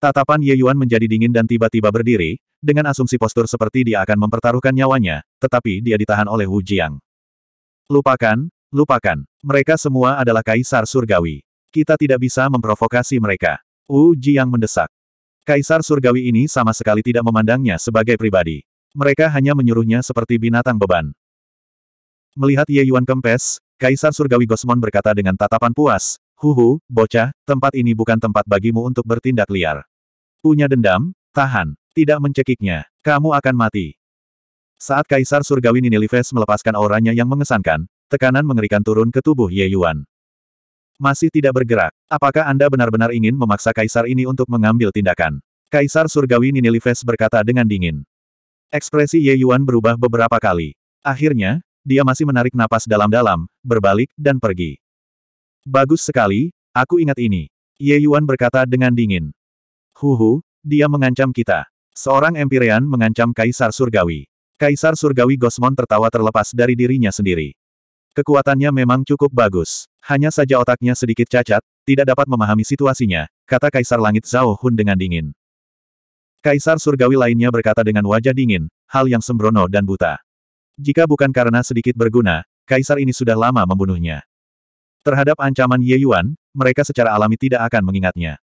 Tatapan Ye Yuan menjadi dingin dan tiba-tiba berdiri, dengan asumsi postur seperti dia akan mempertaruhkan nyawanya, tetapi dia ditahan oleh Hu Jiang. Lupakan, lupakan. Mereka semua adalah kaisar surgawi. Kita tidak bisa memprovokasi mereka. Wu Jiang mendesak. Kaisar surgawi ini sama sekali tidak memandangnya sebagai pribadi. Mereka hanya menyuruhnya seperti binatang beban. Melihat Ye Yuan kempes, Kaisar Surgawi Gosmon berkata dengan tatapan puas, Huhu, bocah, tempat ini bukan tempat bagimu untuk bertindak liar. Punya dendam, tahan, tidak mencekiknya, kamu akan mati. Saat Kaisar Surgawi Ninilives melepaskan auranya yang mengesankan, tekanan mengerikan turun ke tubuh Ye Yuan. Masih tidak bergerak, apakah Anda benar-benar ingin memaksa Kaisar ini untuk mengambil tindakan? Kaisar Surgawi Ninilives berkata dengan dingin. Ekspresi Ye Yuan berubah beberapa kali. Akhirnya, dia masih menarik napas dalam-dalam, berbalik, dan pergi. Bagus sekali, aku ingat ini. Ye Yuan berkata dengan dingin. Huhu, dia mengancam kita. Seorang Empyrean mengancam Kaisar Surgawi. Kaisar Surgawi Gosmon tertawa terlepas dari dirinya sendiri. Kekuatannya memang cukup bagus. Hanya saja otaknya sedikit cacat, tidak dapat memahami situasinya, kata Kaisar Langit Zhao Hun dengan dingin. Kaisar Surgawi lainnya berkata dengan wajah dingin, hal yang sembrono dan buta. Jika bukan karena sedikit berguna, kaisar ini sudah lama membunuhnya. Terhadap ancaman Ye Yuan, mereka secara alami tidak akan mengingatnya.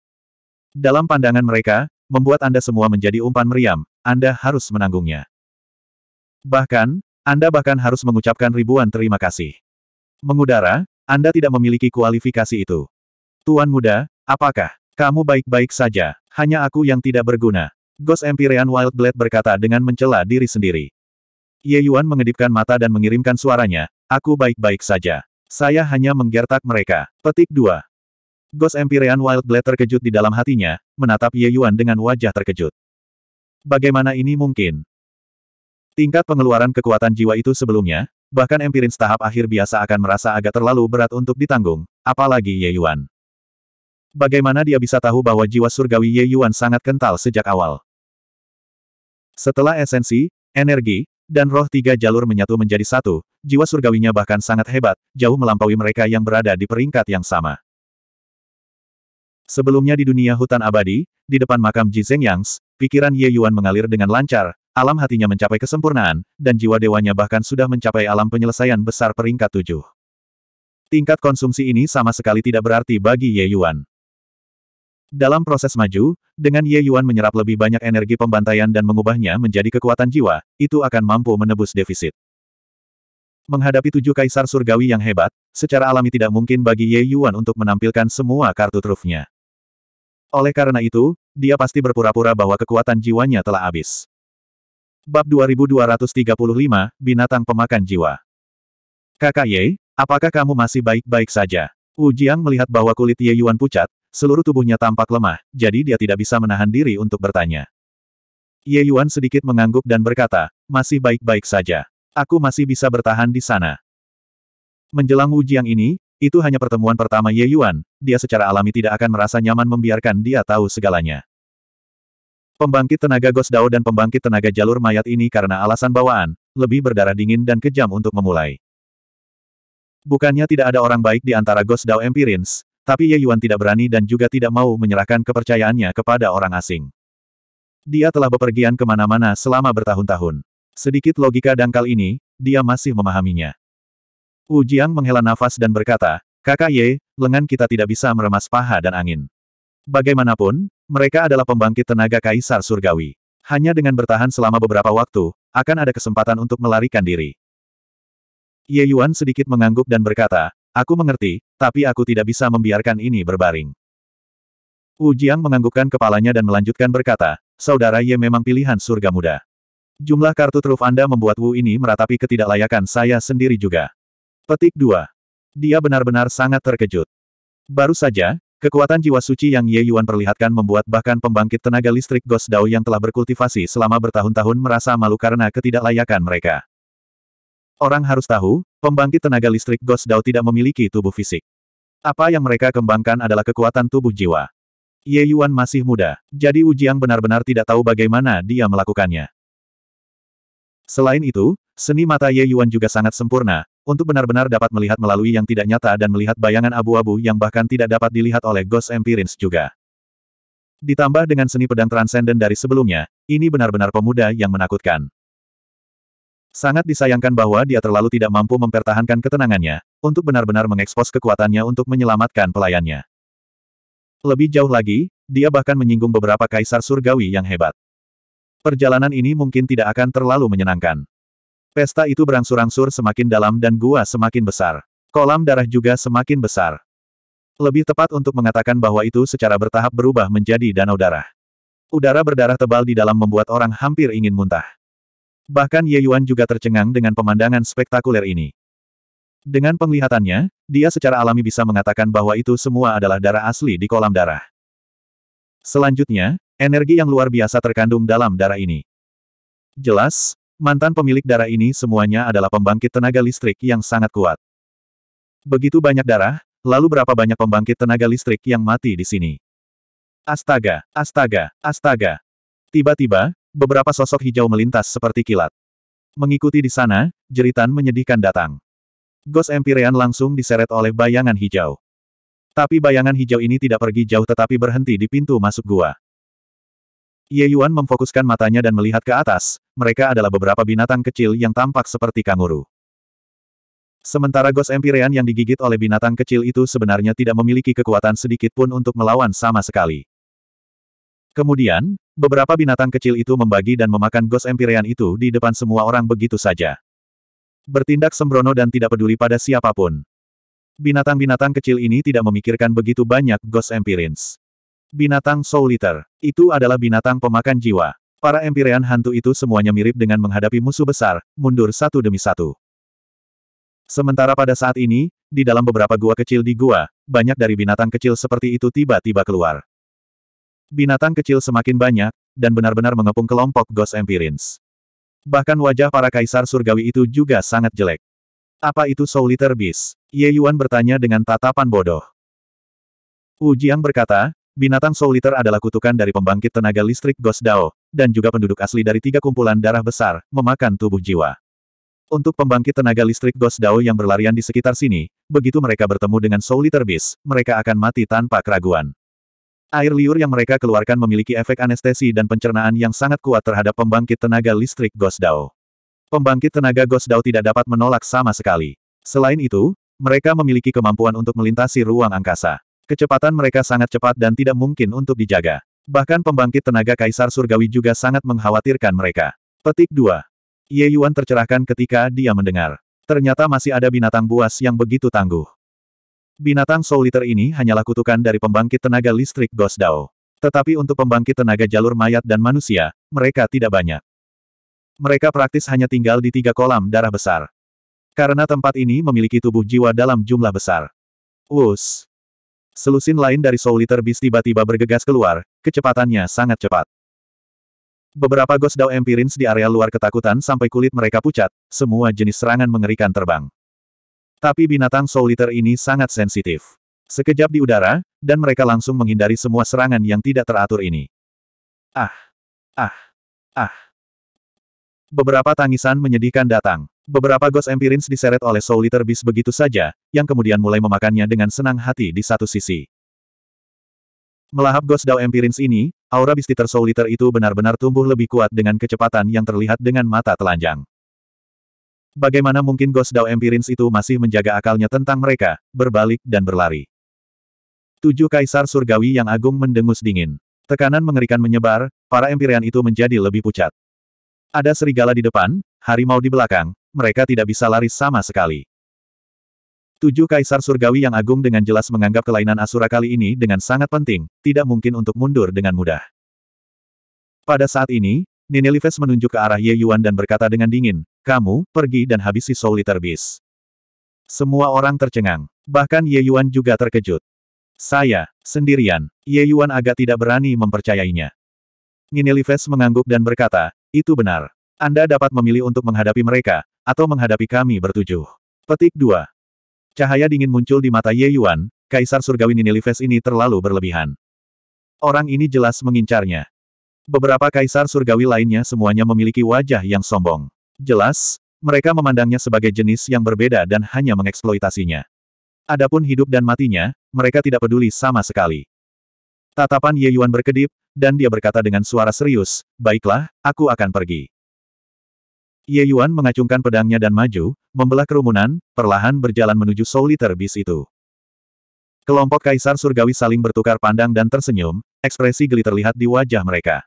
Dalam pandangan mereka, membuat Anda semua menjadi umpan meriam, Anda harus menanggungnya. Bahkan, Anda bahkan harus mengucapkan ribuan terima kasih. Mengudara, Anda tidak memiliki kualifikasi itu. Tuan muda, apakah kamu baik-baik saja? Hanya aku yang tidak berguna. Ghost Empyrean Wildblade berkata dengan mencela diri sendiri. Ye Yuan mengedipkan mata dan mengirimkan suaranya, aku baik-baik saja. Saya hanya menggertak mereka. Petik 2. Ghost Empyrean Wildblade terkejut di dalam hatinya, menatap Ye Yuan dengan wajah terkejut. Bagaimana ini mungkin? Tingkat pengeluaran kekuatan jiwa itu sebelumnya, bahkan Empirin tahap akhir biasa akan merasa agak terlalu berat untuk ditanggung, apalagi Ye Yuan. Bagaimana dia bisa tahu bahwa jiwa surgawi Ye Yuan sangat kental sejak awal? Setelah esensi, energi, dan roh tiga jalur menyatu menjadi satu, jiwa surgawinya bahkan sangat hebat, jauh melampaui mereka yang berada di peringkat yang sama. Sebelumnya di dunia hutan abadi, di depan makam Ji Zheng Yangs, pikiran Ye Yuan mengalir dengan lancar, alam hatinya mencapai kesempurnaan, dan jiwa dewanya bahkan sudah mencapai alam penyelesaian besar peringkat tujuh. Tingkat konsumsi ini sama sekali tidak berarti bagi Ye Yuan. Dalam proses maju, dengan Ye Yuan menyerap lebih banyak energi pembantaian dan mengubahnya menjadi kekuatan jiwa, itu akan mampu menebus defisit. Menghadapi tujuh kaisar surgawi yang hebat, secara alami tidak mungkin bagi Ye Yuan untuk menampilkan semua kartu trufnya. Oleh karena itu, dia pasti berpura-pura bahwa kekuatan jiwanya telah habis. Bab 2235, Binatang Pemakan Jiwa Kakak Ye, apakah kamu masih baik-baik saja? Wu Jiang melihat bahwa kulit Ye Yuan pucat, Seluruh tubuhnya tampak lemah, jadi dia tidak bisa menahan diri untuk bertanya. Ye Yuan sedikit mengangguk dan berkata, masih baik-baik saja. Aku masih bisa bertahan di sana. Menjelang ujian ini, itu hanya pertemuan pertama Ye Yuan, dia secara alami tidak akan merasa nyaman membiarkan dia tahu segalanya. Pembangkit tenaga Ghost Dao dan pembangkit tenaga jalur mayat ini karena alasan bawaan, lebih berdarah dingin dan kejam untuk memulai. Bukannya tidak ada orang baik di antara Ghost Dao Empirins, tapi Ye Yuan tidak berani dan juga tidak mau menyerahkan kepercayaannya kepada orang asing. Dia telah bepergian kemana-mana selama bertahun-tahun. Sedikit logika dangkal ini, dia masih memahaminya. Wu Jiang menghela nafas dan berkata, Kakak Ye, lengan kita tidak bisa meremas paha dan angin. Bagaimanapun, mereka adalah pembangkit tenaga Kaisar Surgawi. Hanya dengan bertahan selama beberapa waktu, akan ada kesempatan untuk melarikan diri. Ye Yuan sedikit mengangguk dan berkata, Aku mengerti, tapi aku tidak bisa membiarkan ini berbaring. Wu Jiang menganggukkan kepalanya dan melanjutkan berkata, Saudara Ye memang pilihan surga muda. Jumlah kartu truf Anda membuat Wu ini meratapi ketidaklayakan saya sendiri juga. Petik 2. Dia benar-benar sangat terkejut. Baru saja, kekuatan jiwa suci yang Ye Yuan perlihatkan membuat bahkan pembangkit tenaga listrik Ghost Dao yang telah berkultivasi selama bertahun-tahun merasa malu karena ketidaklayakan mereka. Orang harus tahu, pembangkit tenaga listrik Ghost Dao tidak memiliki tubuh fisik. Apa yang mereka kembangkan adalah kekuatan tubuh jiwa. Ye Yuan masih muda, jadi Ujiang benar-benar tidak tahu bagaimana dia melakukannya. Selain itu, seni mata Ye Yuan juga sangat sempurna, untuk benar-benar dapat melihat melalui yang tidak nyata dan melihat bayangan abu-abu yang bahkan tidak dapat dilihat oleh Ghost Empirins juga. Ditambah dengan seni pedang transenden dari sebelumnya, ini benar-benar pemuda yang menakutkan. Sangat disayangkan bahwa dia terlalu tidak mampu mempertahankan ketenangannya, untuk benar-benar mengekspos kekuatannya untuk menyelamatkan pelayannya. Lebih jauh lagi, dia bahkan menyinggung beberapa kaisar surgawi yang hebat. Perjalanan ini mungkin tidak akan terlalu menyenangkan. Pesta itu berangsur-angsur semakin dalam dan gua semakin besar. Kolam darah juga semakin besar. Lebih tepat untuk mengatakan bahwa itu secara bertahap berubah menjadi danau darah. Udara berdarah tebal di dalam membuat orang hampir ingin muntah. Bahkan Ye Yuan juga tercengang dengan pemandangan spektakuler ini. Dengan penglihatannya, dia secara alami bisa mengatakan bahwa itu semua adalah darah asli di kolam darah. Selanjutnya, energi yang luar biasa terkandung dalam darah ini. Jelas, mantan pemilik darah ini semuanya adalah pembangkit tenaga listrik yang sangat kuat. Begitu banyak darah, lalu berapa banyak pembangkit tenaga listrik yang mati di sini? Astaga, astaga, astaga. Tiba-tiba, Beberapa sosok hijau melintas seperti kilat. Mengikuti di sana, jeritan menyedihkan datang. Gos Empyrean langsung diseret oleh bayangan hijau. Tapi bayangan hijau ini tidak pergi jauh tetapi berhenti di pintu masuk gua. Ye Yuan memfokuskan matanya dan melihat ke atas, mereka adalah beberapa binatang kecil yang tampak seperti kanguru. Sementara Gos Empirean yang digigit oleh binatang kecil itu sebenarnya tidak memiliki kekuatan sedikit pun untuk melawan sama sekali. Kemudian, beberapa binatang kecil itu membagi dan memakan gos empyrean itu di depan semua orang begitu saja. Bertindak sembrono dan tidak peduli pada siapapun. Binatang-binatang kecil ini tidak memikirkan begitu banyak gos empyreans. Binatang soul eater. Itu adalah binatang pemakan jiwa. Para empyrean hantu itu semuanya mirip dengan menghadapi musuh besar, mundur satu demi satu. Sementara pada saat ini, di dalam beberapa gua kecil di gua, banyak dari binatang kecil seperti itu tiba-tiba keluar. Binatang kecil semakin banyak, dan benar-benar mengepung kelompok Ghost Empirins. Bahkan wajah para kaisar surgawi itu juga sangat jelek. Apa itu Soul Litter Beast? Ye Yuan bertanya dengan tatapan bodoh. Wu Jiang berkata, binatang Soul Litter adalah kutukan dari pembangkit tenaga listrik Ghost Dao, dan juga penduduk asli dari tiga kumpulan darah besar, memakan tubuh jiwa. Untuk pembangkit tenaga listrik Ghost Dao yang berlarian di sekitar sini, begitu mereka bertemu dengan Soul Litter Beast, mereka akan mati tanpa keraguan. Air liur yang mereka keluarkan memiliki efek anestesi dan pencernaan yang sangat kuat terhadap pembangkit tenaga listrik Ghost Dao. Pembangkit tenaga Ghost tidak dapat menolak sama sekali. Selain itu, mereka memiliki kemampuan untuk melintasi ruang angkasa. Kecepatan mereka sangat cepat dan tidak mungkin untuk dijaga. Bahkan pembangkit tenaga Kaisar Surgawi juga sangat mengkhawatirkan mereka. Petik 2. Ye Yuan tercerahkan ketika dia mendengar. Ternyata masih ada binatang buas yang begitu tangguh. Binatang Soul Eater ini hanyalah kutukan dari pembangkit tenaga listrik Ghost Dao. Tetapi untuk pembangkit tenaga jalur mayat dan manusia, mereka tidak banyak. Mereka praktis hanya tinggal di tiga kolam darah besar. Karena tempat ini memiliki tubuh jiwa dalam jumlah besar. Wus. Selusin lain dari Soul Eater Beast tiba-tiba bergegas keluar, kecepatannya sangat cepat. Beberapa Ghost Dao Empirins di area luar ketakutan sampai kulit mereka pucat, semua jenis serangan mengerikan terbang. Tapi binatang soliter ini sangat sensitif. Sekejap di udara, dan mereka langsung menghindari semua serangan yang tidak teratur ini. Ah! Ah! Ah! Beberapa tangisan menyedihkan datang. Beberapa Ghost Empirins diseret oleh soliter bis begitu saja, yang kemudian mulai memakannya dengan senang hati di satu sisi. Melahap Ghost Dao Empirins ini, aura bis Eater Soul itu benar-benar tumbuh lebih kuat dengan kecepatan yang terlihat dengan mata telanjang. Bagaimana mungkin Ghost Dao Empirins itu masih menjaga akalnya tentang mereka, berbalik dan berlari. Tujuh kaisar surgawi yang agung mendengus dingin. Tekanan mengerikan menyebar, para Empirian itu menjadi lebih pucat. Ada serigala di depan, harimau di belakang, mereka tidak bisa lari sama sekali. Tujuh kaisar surgawi yang agung dengan jelas menganggap kelainan Asura kali ini dengan sangat penting, tidak mungkin untuk mundur dengan mudah. Pada saat ini, Ninelives menunjuk ke arah Ye Yuan dan berkata dengan dingin, kamu, pergi dan habisi Soul Liter Beast. Semua orang tercengang. Bahkan Ye Yuan juga terkejut. Saya, sendirian. Ye Yuan agak tidak berani mempercayainya. Ninilives mengangguk dan berkata, itu benar. Anda dapat memilih untuk menghadapi mereka, atau menghadapi kami bertujuh. Petik 2. Cahaya dingin muncul di mata Ye Yuan, Kaisar Surgawi Ninilives ini terlalu berlebihan. Orang ini jelas mengincarnya. Beberapa kaisar surgawi lainnya semuanya memiliki wajah yang sombong. Jelas, mereka memandangnya sebagai jenis yang berbeda dan hanya mengeksploitasinya. Adapun hidup dan matinya, mereka tidak peduli sama sekali. Tatapan Ye Yuan berkedip, dan dia berkata dengan suara serius, Baiklah, aku akan pergi. Ye Yuan mengacungkan pedangnya dan maju, membelah kerumunan, perlahan berjalan menuju soliter bis itu. Kelompok kaisar surgawi saling bertukar pandang dan tersenyum, ekspresi geli terlihat di wajah mereka.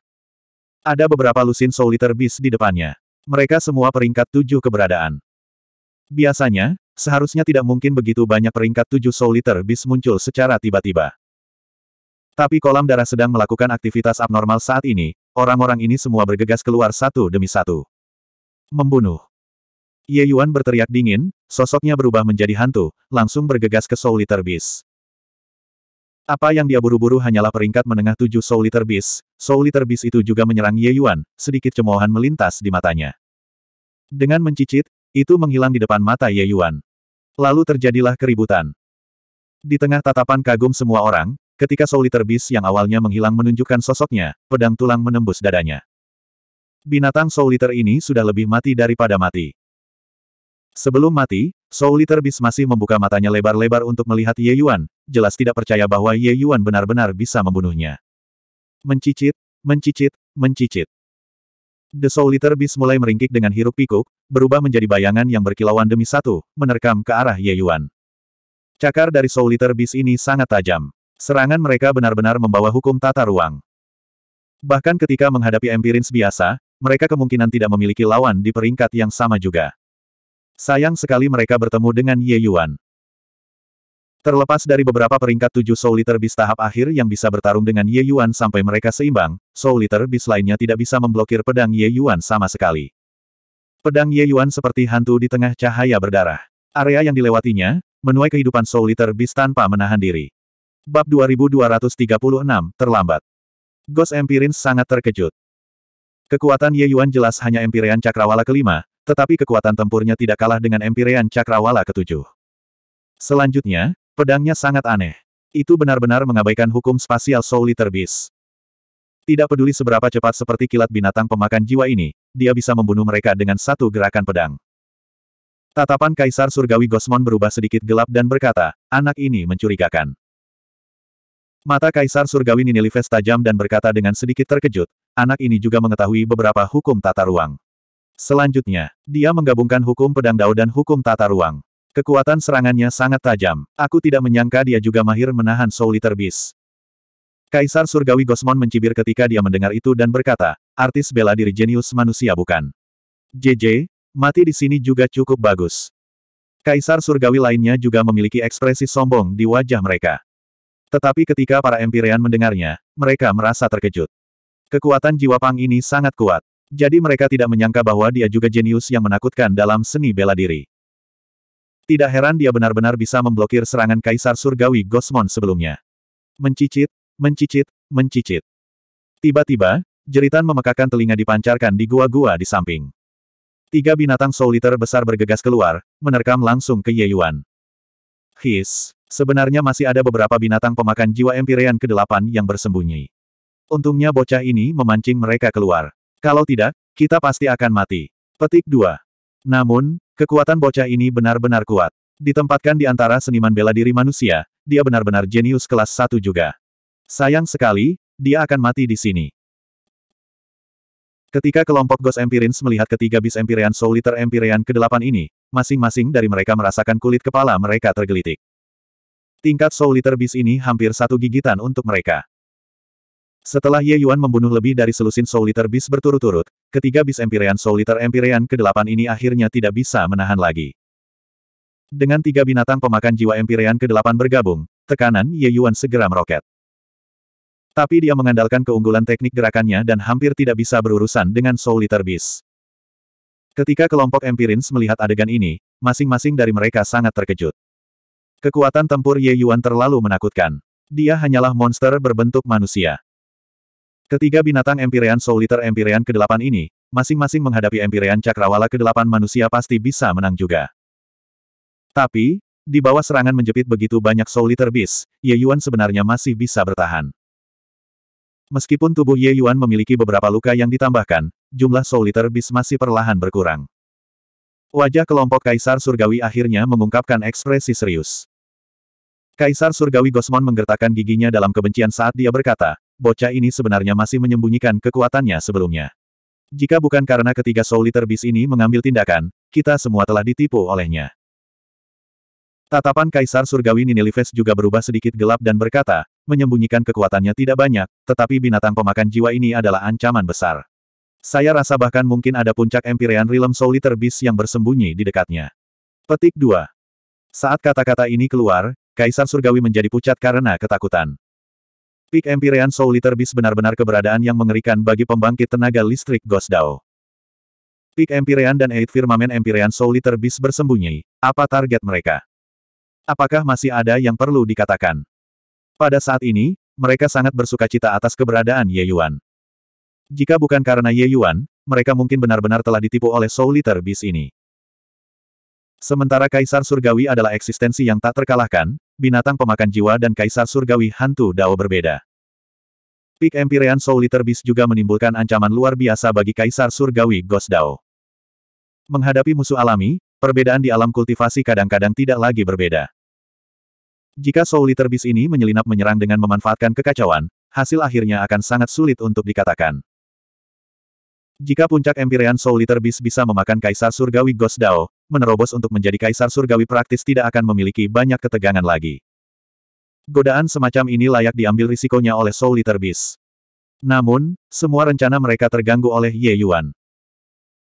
Ada beberapa lusin soliter bis di depannya. Mereka semua peringkat tujuh keberadaan. Biasanya, seharusnya tidak mungkin begitu banyak peringkat tujuh soul liter bis muncul secara tiba-tiba. Tapi kolam darah sedang melakukan aktivitas abnormal saat ini, orang-orang ini semua bergegas keluar satu demi satu. Membunuh. Ye Yuan berteriak dingin, sosoknya berubah menjadi hantu, langsung bergegas ke Soul Liter bis. Apa yang dia buru-buru hanyalah peringkat menengah tujuh Soul Liter bis, Souli terbis itu juga menyerang Ye Yuan, sedikit cemoohan melintas di matanya. Dengan mencicit, itu menghilang di depan mata Ye Yuan. Lalu terjadilah keributan. Di tengah tatapan kagum semua orang, ketika Souli terbis yang awalnya menghilang menunjukkan sosoknya, pedang tulang menembus dadanya. Binatang Souliter ini sudah lebih mati daripada mati. Sebelum mati, Souliter bis masih membuka matanya lebar-lebar untuk melihat Ye Yuan, jelas tidak percaya bahwa Ye Yuan benar-benar bisa membunuhnya. Mencicit, mencicit, mencicit. The Soul Eater Beast mulai meringkik dengan hirup pikuk, berubah menjadi bayangan yang berkilauan demi satu, menerkam ke arah Ye Yuan. Cakar dari Soul Eater Beast ini sangat tajam. Serangan mereka benar-benar membawa hukum tata ruang. Bahkan ketika menghadapi Empirins biasa, mereka kemungkinan tidak memiliki lawan di peringkat yang sama juga. Sayang sekali mereka bertemu dengan Ye Yuan. Terlepas dari beberapa peringkat tujuh Soul Liter Beast tahap akhir yang bisa bertarung dengan Ye Yuan sampai mereka seimbang, Soul Liter Beast lainnya tidak bisa memblokir pedang Ye Yuan sama sekali. Pedang Ye Yuan seperti hantu di tengah cahaya berdarah. Area yang dilewatinya, menuai kehidupan Soul Liter Beast tanpa menahan diri. Bab 2236, terlambat. Ghost Empirins sangat terkejut. Kekuatan Ye Yuan jelas hanya Empyrean Cakrawala kelima, tetapi kekuatan tempurnya tidak kalah dengan Empyrean Cakrawala ketujuh. Selanjutnya, Pedangnya sangat aneh. Itu benar-benar mengabaikan hukum spasial Soul Litter Tidak peduli seberapa cepat seperti kilat binatang pemakan jiwa ini, dia bisa membunuh mereka dengan satu gerakan pedang. Tatapan Kaisar Surgawi Gosmon berubah sedikit gelap dan berkata, anak ini mencurigakan. Mata Kaisar Surgawi Ninilives tajam dan berkata dengan sedikit terkejut, anak ini juga mengetahui beberapa hukum tata ruang. Selanjutnya, dia menggabungkan hukum pedang dao dan hukum tata ruang. Kekuatan serangannya sangat tajam. Aku tidak menyangka dia juga mahir menahan Souliter Beast. Kaisar Surgawi Gosmon mencibir ketika dia mendengar itu dan berkata, artis bela diri jenius manusia bukan. JJ, mati di sini juga cukup bagus. Kaisar Surgawi lainnya juga memiliki ekspresi sombong di wajah mereka. Tetapi ketika para Empyrean mendengarnya, mereka merasa terkejut. Kekuatan jiwa Pang ini sangat kuat. Jadi mereka tidak menyangka bahwa dia juga jenius yang menakutkan dalam seni bela diri. Tidak heran dia benar-benar bisa memblokir serangan Kaisar Surgawi Gosmon sebelumnya. Mencicit, mencicit, mencicit. Tiba-tiba, jeritan memekakan telinga dipancarkan di gua-gua di samping. Tiga binatang soliter besar bergegas keluar, menerkam langsung ke Ye Yuan. His, sebenarnya masih ada beberapa binatang pemakan jiwa empirean ke-8 yang bersembunyi. Untungnya bocah ini memancing mereka keluar. Kalau tidak, kita pasti akan mati. Petik 2. Namun, Kekuatan bocah ini benar-benar kuat. Ditempatkan di antara seniman bela diri manusia, dia benar-benar jenius kelas satu juga. Sayang sekali, dia akan mati di sini. Ketika kelompok Ghost Empirins melihat ketiga bis Empyrean Soul Liter Empyrean ke-8 ini, masing-masing dari mereka merasakan kulit kepala mereka tergelitik. Tingkat Soul bis ini hampir satu gigitan untuk mereka. Setelah Ye Yuan membunuh lebih dari selusin Soul Liter Beast berturut-turut, ketiga bis Empyrean Soul Liter Empyrean ke-8 ini akhirnya tidak bisa menahan lagi. Dengan tiga binatang pemakan jiwa Empyrean ke-8 bergabung, tekanan Ye Yuan segera meroket. Tapi dia mengandalkan keunggulan teknik gerakannya dan hampir tidak bisa berurusan dengan Soul Liter Beast. Ketika kelompok Empirins melihat adegan ini, masing-masing dari mereka sangat terkejut. Kekuatan tempur Ye Yuan terlalu menakutkan. Dia hanyalah monster berbentuk manusia. Ketiga binatang Empyrean Souliter Empyrean ke-8 ini, masing-masing menghadapi Empyrean Cakrawala ke-8 manusia pasti bisa menang juga. Tapi, di bawah serangan menjepit begitu banyak Souliter bis, Beast, Ye Yuan sebenarnya masih bisa bertahan. Meskipun tubuh Ye Yuan memiliki beberapa luka yang ditambahkan, jumlah Souliter bis Beast masih perlahan berkurang. Wajah kelompok Kaisar Surgawi akhirnya mengungkapkan ekspresi serius. Kaisar Surgawi Gosmon menggertakkan giginya dalam kebencian saat dia berkata, bocah ini sebenarnya masih menyembunyikan kekuatannya sebelumnya. Jika bukan karena ketiga Soul Liter Beast ini mengambil tindakan, kita semua telah ditipu olehnya. Tatapan Kaisar Surgawi Ninilives juga berubah sedikit gelap dan berkata, menyembunyikan kekuatannya tidak banyak, tetapi binatang pemakan jiwa ini adalah ancaman besar. Saya rasa bahkan mungkin ada puncak Empyrean Realm Soul Eater Beast yang bersembunyi di dekatnya. Petik 2. Saat kata-kata ini keluar, Kaisar Surgawi menjadi pucat karena ketakutan. Peak Empyrean Soul Liter Beast benar-benar keberadaan yang mengerikan bagi pembangkit tenaga listrik Ghost Dao. Pik Empyrean dan Eight Firmamen Empyrean Soul Liter Beast bersembunyi. Apa target mereka? Apakah masih ada yang perlu dikatakan? Pada saat ini, mereka sangat bersuka cita atas keberadaan Ye Yuan. Jika bukan karena Ye Yuan, mereka mungkin benar-benar telah ditipu oleh Soul Liter Beast ini. Sementara Kaisar Surgawi adalah eksistensi yang tak terkalahkan, binatang pemakan jiwa dan kaisar surgawi hantu Dao berbeda. Pik Empyrean Soul Litter Beast juga menimbulkan ancaman luar biasa bagi kaisar surgawi Ghost Dao. Menghadapi musuh alami, perbedaan di alam kultivasi kadang-kadang tidak lagi berbeda. Jika Soul Litter Beast ini menyelinap menyerang dengan memanfaatkan kekacauan, hasil akhirnya akan sangat sulit untuk dikatakan. Jika puncak Empyrean Soul Litter Beast bisa memakan Kaisar Surgawi Ghost Dao, menerobos untuk menjadi kaisar surgawi praktis tidak akan memiliki banyak ketegangan lagi. Godaan semacam ini layak diambil risikonya oleh Soul Liter Beast. Namun, semua rencana mereka terganggu oleh Ye Yuan.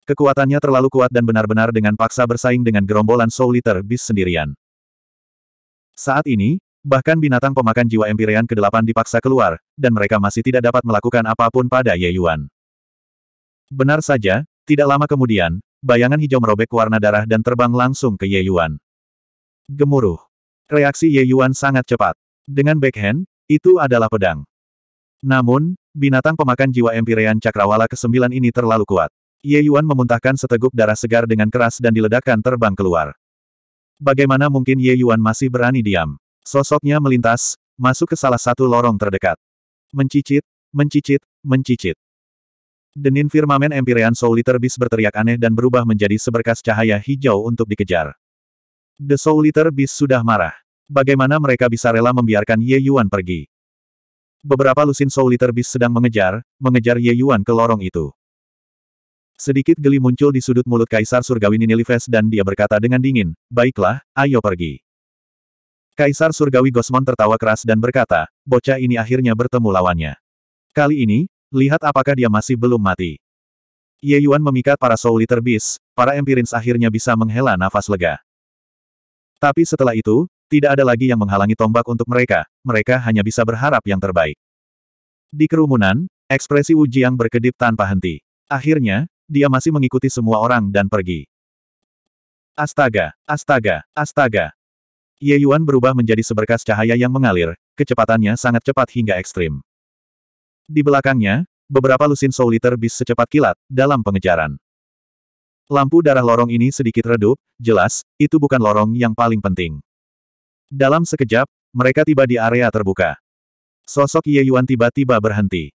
Kekuatannya terlalu kuat dan benar-benar dengan paksa bersaing dengan gerombolan Soul Liter Beast sendirian. Saat ini, bahkan binatang pemakan jiwa Empyrean ke-8 dipaksa keluar, dan mereka masih tidak dapat melakukan apapun pada Ye Yuan. Benar saja, tidak lama kemudian, bayangan hijau merobek warna darah dan terbang langsung ke Ye Yuan. Gemuruh. Reaksi Ye Yuan sangat cepat. Dengan backhand, itu adalah pedang. Namun, binatang pemakan jiwa Empyrean Cakrawala ke-9 ini terlalu kuat. Ye Yuan memuntahkan seteguk darah segar dengan keras dan diledakkan terbang keluar. Bagaimana mungkin Ye Yuan masih berani diam? Sosoknya melintas, masuk ke salah satu lorong terdekat. Mencicit, mencicit, mencicit. Denin firmamen Empyrean Soul Eater Beast berteriak aneh dan berubah menjadi seberkas cahaya hijau untuk dikejar. The Soul Eater Beast sudah marah. Bagaimana mereka bisa rela membiarkan Ye Yuan pergi? Beberapa lusin Soul Eater Beast sedang mengejar, mengejar Ye Yuan ke lorong itu. Sedikit geli muncul di sudut mulut Kaisar Surgawi Ninilives dan dia berkata dengan dingin, baiklah, ayo pergi. Kaisar Surgawi Gosmon tertawa keras dan berkata, bocah ini akhirnya bertemu lawannya. Kali ini, Lihat apakah dia masih belum mati. Ye Yuan memikat para soul liter beast, para empirins akhirnya bisa menghela nafas lega. Tapi setelah itu, tidak ada lagi yang menghalangi tombak untuk mereka, mereka hanya bisa berharap yang terbaik. Di kerumunan, ekspresi Wu Jiang berkedip tanpa henti. Akhirnya, dia masih mengikuti semua orang dan pergi. Astaga, astaga, astaga. Ye Yuan berubah menjadi seberkas cahaya yang mengalir, kecepatannya sangat cepat hingga ekstrim. Di belakangnya, beberapa lusin souliter bis secepat kilat, dalam pengejaran. Lampu darah lorong ini sedikit redup, jelas, itu bukan lorong yang paling penting. Dalam sekejap, mereka tiba di area terbuka. Sosok Ye Yuan tiba-tiba berhenti.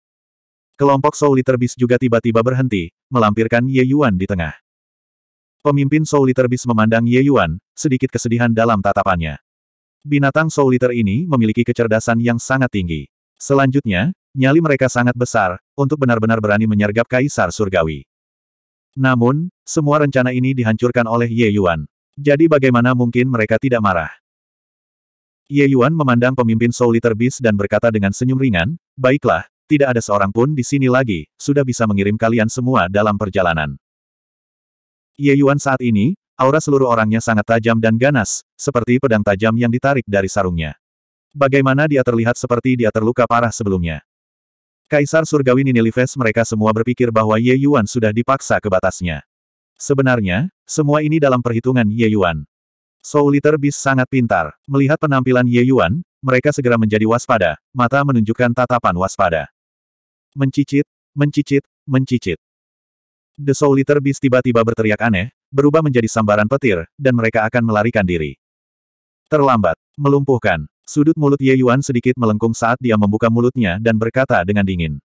Kelompok souliter bis juga tiba-tiba berhenti, melampirkan Ye Yuan di tengah. Pemimpin souliter bis memandang Ye Yuan, sedikit kesedihan dalam tatapannya. Binatang souliter ini memiliki kecerdasan yang sangat tinggi. Selanjutnya, Nyali mereka sangat besar, untuk benar-benar berani menyergap Kaisar Surgawi. Namun, semua rencana ini dihancurkan oleh Ye Yuan. Jadi bagaimana mungkin mereka tidak marah? Ye Yuan memandang pemimpin Soul Litter Beast dan berkata dengan senyum ringan, Baiklah, tidak ada seorang pun di sini lagi, sudah bisa mengirim kalian semua dalam perjalanan. Ye Yuan saat ini, aura seluruh orangnya sangat tajam dan ganas, seperti pedang tajam yang ditarik dari sarungnya. Bagaimana dia terlihat seperti dia terluka parah sebelumnya. Kaisar Surgawi Ninilives mereka semua berpikir bahwa Ye Yuan sudah dipaksa ke batasnya. Sebenarnya, semua ini dalam perhitungan Ye Yuan. Soul Liter Beast sangat pintar. Melihat penampilan Ye Yuan, mereka segera menjadi waspada, mata menunjukkan tatapan waspada. Mencicit, mencicit, mencicit. The Soul Liter Beast tiba-tiba berteriak aneh, berubah menjadi sambaran petir, dan mereka akan melarikan diri. Terlambat, melumpuhkan. Sudut mulut Ye Yuan sedikit melengkung saat dia membuka mulutnya dan berkata dengan dingin.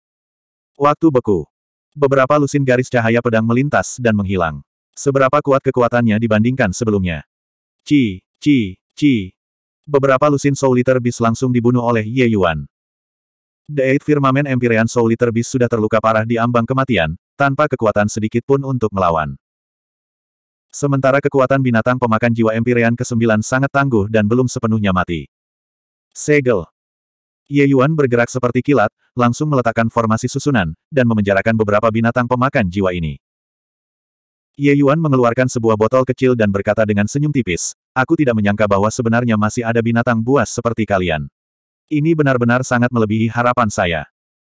Waktu beku. Beberapa lusin garis cahaya pedang melintas dan menghilang. Seberapa kuat kekuatannya dibandingkan sebelumnya. Ci, ci, ci. Beberapa lusin Soul Liter Beast langsung dibunuh oleh Ye Yuan. The Eight Firmament Empyrean Soul Liter Beast sudah terluka parah di ambang kematian, tanpa kekuatan sedikit pun untuk melawan. Sementara kekuatan binatang pemakan jiwa Empyrean ke-9 sangat tangguh dan belum sepenuhnya mati. Segel. Ye Yuan bergerak seperti kilat, langsung meletakkan formasi susunan, dan memenjarakan beberapa binatang pemakan jiwa ini. Ye Yuan mengeluarkan sebuah botol kecil dan berkata dengan senyum tipis, aku tidak menyangka bahwa sebenarnya masih ada binatang buas seperti kalian. Ini benar-benar sangat melebihi harapan saya.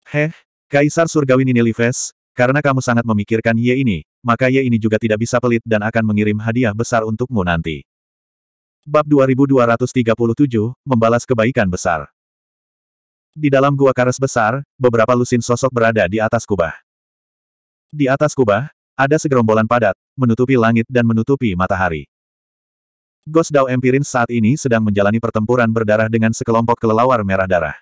Heh, Kaisar Surgawi Ninilives, karena kamu sangat memikirkan Ye ini, maka Ye ini juga tidak bisa pelit dan akan mengirim hadiah besar untukmu nanti. Bab 2237, Membalas Kebaikan Besar Di dalam gua karas besar, beberapa lusin sosok berada di atas kubah. Di atas kubah, ada segerombolan padat, menutupi langit dan menutupi matahari. Ghost Dao Empirin saat ini sedang menjalani pertempuran berdarah dengan sekelompok kelelawar merah darah.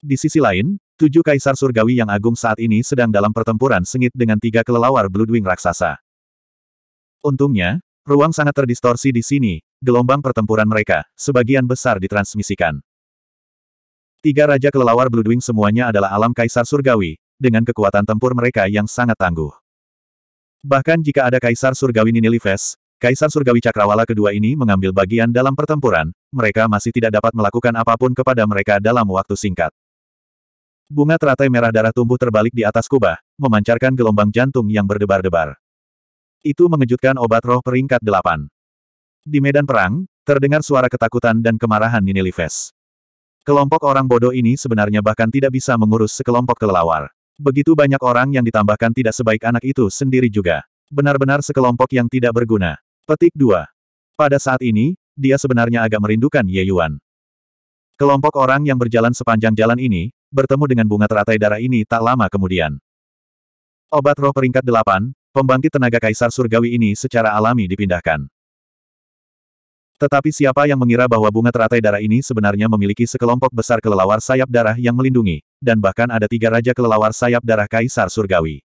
Di sisi lain, tujuh kaisar surgawi yang agung saat ini sedang dalam pertempuran sengit dengan tiga kelelawar Bloodwing raksasa. Untungnya, Ruang sangat terdistorsi di sini, gelombang pertempuran mereka, sebagian besar ditransmisikan. Tiga Raja Kelelawar Blue semuanya adalah alam Kaisar Surgawi, dengan kekuatan tempur mereka yang sangat tangguh. Bahkan jika ada Kaisar Surgawi Ninilives, Kaisar Surgawi Cakrawala kedua ini mengambil bagian dalam pertempuran, mereka masih tidak dapat melakukan apapun kepada mereka dalam waktu singkat. Bunga teratai merah darah tumbuh terbalik di atas kubah, memancarkan gelombang jantung yang berdebar-debar. Itu mengejutkan obat roh peringkat delapan. Di medan perang, terdengar suara ketakutan dan kemarahan Ninilives. Kelompok orang bodoh ini sebenarnya bahkan tidak bisa mengurus sekelompok kelelawar. Begitu banyak orang yang ditambahkan tidak sebaik anak itu sendiri juga. Benar-benar sekelompok yang tidak berguna. Petik 2. Pada saat ini, dia sebenarnya agak merindukan Ye Yuan. Kelompok orang yang berjalan sepanjang jalan ini, bertemu dengan bunga teratai darah ini tak lama kemudian. Obat roh peringkat delapan, pembangkit tenaga kaisar surgawi ini secara alami dipindahkan. Tetapi siapa yang mengira bahwa bunga teratai darah ini sebenarnya memiliki sekelompok besar kelelawar sayap darah yang melindungi, dan bahkan ada tiga raja kelelawar sayap darah kaisar surgawi.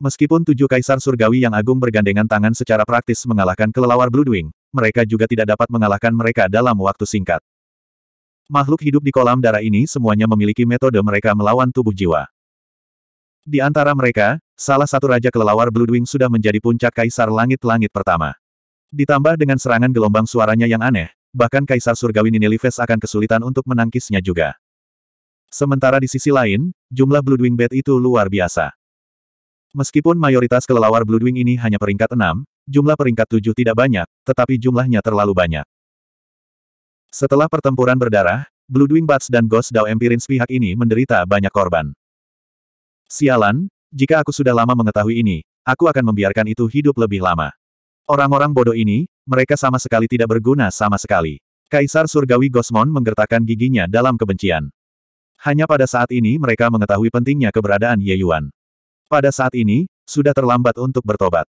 Meskipun tujuh kaisar surgawi yang agung bergandengan tangan secara praktis mengalahkan kelelawar Bloodwing, mereka juga tidak dapat mengalahkan mereka dalam waktu singkat. Makhluk hidup di kolam darah ini semuanya memiliki metode mereka melawan tubuh jiwa. Di antara mereka, salah satu Raja Kelelawar Bloodwing sudah menjadi puncak Kaisar Langit-Langit pertama. Ditambah dengan serangan gelombang suaranya yang aneh, bahkan Kaisar Surgawi Ninilives akan kesulitan untuk menangkisnya juga. Sementara di sisi lain, jumlah Bloodwing Bed itu luar biasa. Meskipun mayoritas kelelawar Bloodwing ini hanya peringkat 6, jumlah peringkat 7 tidak banyak, tetapi jumlahnya terlalu banyak. Setelah pertempuran berdarah, Bloodwing Bats dan Ghost Dao Empirins pihak ini menderita banyak korban. Sialan, jika aku sudah lama mengetahui ini, aku akan membiarkan itu hidup lebih lama. Orang-orang bodoh ini, mereka sama sekali tidak berguna sama sekali. Kaisar Surgawi Gosmon menggertakkan giginya dalam kebencian. Hanya pada saat ini mereka mengetahui pentingnya keberadaan Ye Yuan. Pada saat ini, sudah terlambat untuk bertobat.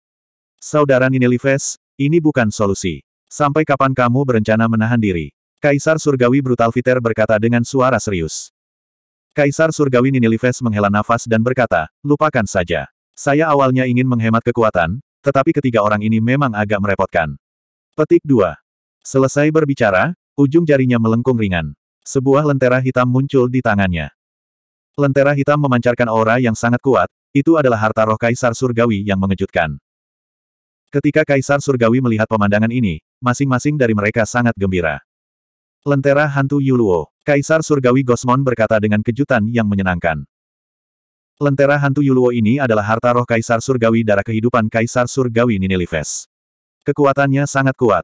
Saudara Ninelives, ini bukan solusi. Sampai kapan kamu berencana menahan diri? Kaisar Surgawi Brutal Viter berkata dengan suara serius. Kaisar Surgawi Ninilives menghela nafas dan berkata, lupakan saja. Saya awalnya ingin menghemat kekuatan, tetapi ketiga orang ini memang agak merepotkan. Petik 2. Selesai berbicara, ujung jarinya melengkung ringan. Sebuah lentera hitam muncul di tangannya. Lentera hitam memancarkan aura yang sangat kuat, itu adalah harta roh Kaisar Surgawi yang mengejutkan. Ketika Kaisar Surgawi melihat pemandangan ini, masing-masing dari mereka sangat gembira. Lentera hantu Yuluo. Kaisar Surgawi Gosmon berkata dengan kejutan yang menyenangkan. Lentera hantu Yuluo ini adalah harta roh Kaisar Surgawi darah kehidupan Kaisar Surgawi Ninilives. Kekuatannya sangat kuat.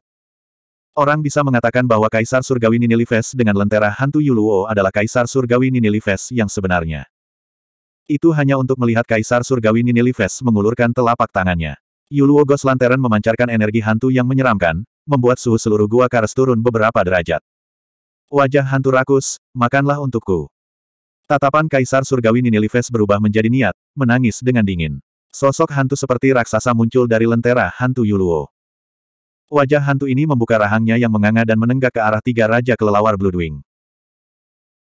Orang bisa mengatakan bahwa Kaisar Surgawi Ninilives dengan lentera hantu Yuluo adalah Kaisar Surgawi Ninilives yang sebenarnya. Itu hanya untuk melihat Kaisar Surgawi Ninilives mengulurkan telapak tangannya. Yuluo Ghost Lantern memancarkan energi hantu yang menyeramkan, membuat suhu seluruh gua karas turun beberapa derajat wajah hantu rakus, makanlah untukku. Tatapan Kaisar Surgawi Ninilives berubah menjadi niat, menangis dengan dingin. Sosok hantu seperti raksasa muncul dari lentera hantu Yuluo. Wajah hantu ini membuka rahangnya yang menganga dan menenggak ke arah tiga raja kelelawar Bloodwing.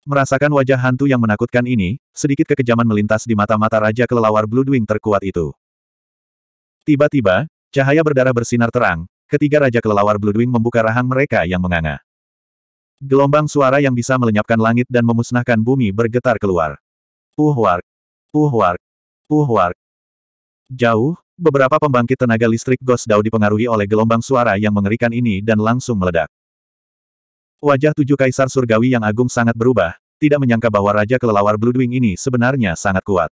Merasakan wajah hantu yang menakutkan ini, sedikit kekejaman melintas di mata-mata raja kelelawar Bloodwing terkuat itu. Tiba-tiba, cahaya berdarah bersinar terang, ketiga raja kelelawar Bloodwing membuka rahang mereka yang menganga. Gelombang suara yang bisa melenyapkan langit dan memusnahkan bumi bergetar keluar. Uhwar! Uhwar! Uhwar! Jauh, beberapa pembangkit tenaga listrik Ghost Dao dipengaruhi oleh gelombang suara yang mengerikan ini dan langsung meledak. Wajah tujuh kaisar surgawi yang agung sangat berubah, tidak menyangka bahwa Raja Kelelawar Bloodwing ini sebenarnya sangat kuat.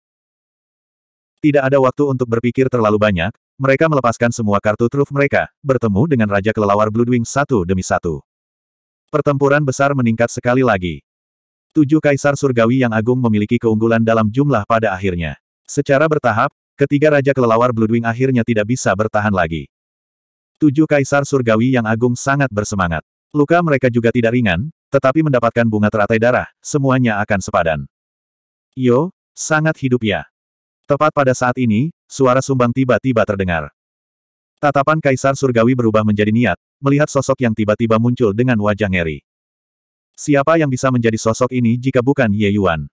Tidak ada waktu untuk berpikir terlalu banyak, mereka melepaskan semua kartu truf mereka, bertemu dengan Raja Kelelawar Bloodwing satu demi satu. Pertempuran besar meningkat sekali lagi. Tujuh kaisar surgawi yang agung memiliki keunggulan dalam jumlah pada akhirnya. Secara bertahap, ketiga raja kelelawar Bloodwing akhirnya tidak bisa bertahan lagi. Tujuh kaisar surgawi yang agung sangat bersemangat. Luka mereka juga tidak ringan, tetapi mendapatkan bunga teratai darah, semuanya akan sepadan. Yo, sangat hidup ya. Tepat pada saat ini, suara sumbang tiba-tiba terdengar. Tatapan Kaisar Surgawi berubah menjadi niat, melihat sosok yang tiba-tiba muncul dengan wajah ngeri. Siapa yang bisa menjadi sosok ini jika bukan Ye Yuan?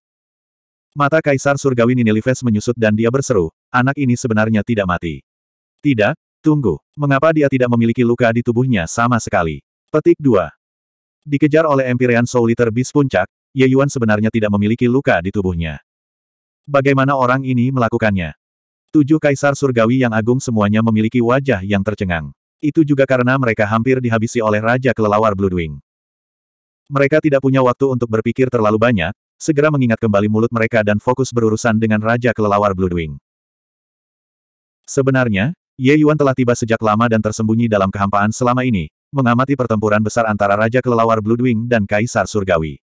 Mata Kaisar Surgawi Ninilives menyusut dan dia berseru, anak ini sebenarnya tidak mati. Tidak, tunggu, mengapa dia tidak memiliki luka di tubuhnya sama sekali? Petik 2. Dikejar oleh Empyrean Soul Liter bis Puncak, Ye Yuan sebenarnya tidak memiliki luka di tubuhnya. Bagaimana orang ini melakukannya? Tujuh kaisar surgawi yang agung semuanya memiliki wajah yang tercengang. Itu juga karena mereka hampir dihabisi oleh Raja Kelelawar Bloodwing. Mereka tidak punya waktu untuk berpikir terlalu banyak, segera mengingat kembali mulut mereka dan fokus berurusan dengan Raja Kelelawar Bloodwing. Sebenarnya, Ye Yuan telah tiba sejak lama dan tersembunyi dalam kehampaan selama ini, mengamati pertempuran besar antara Raja Kelelawar Bloodwing dan Kaisar Surgawi.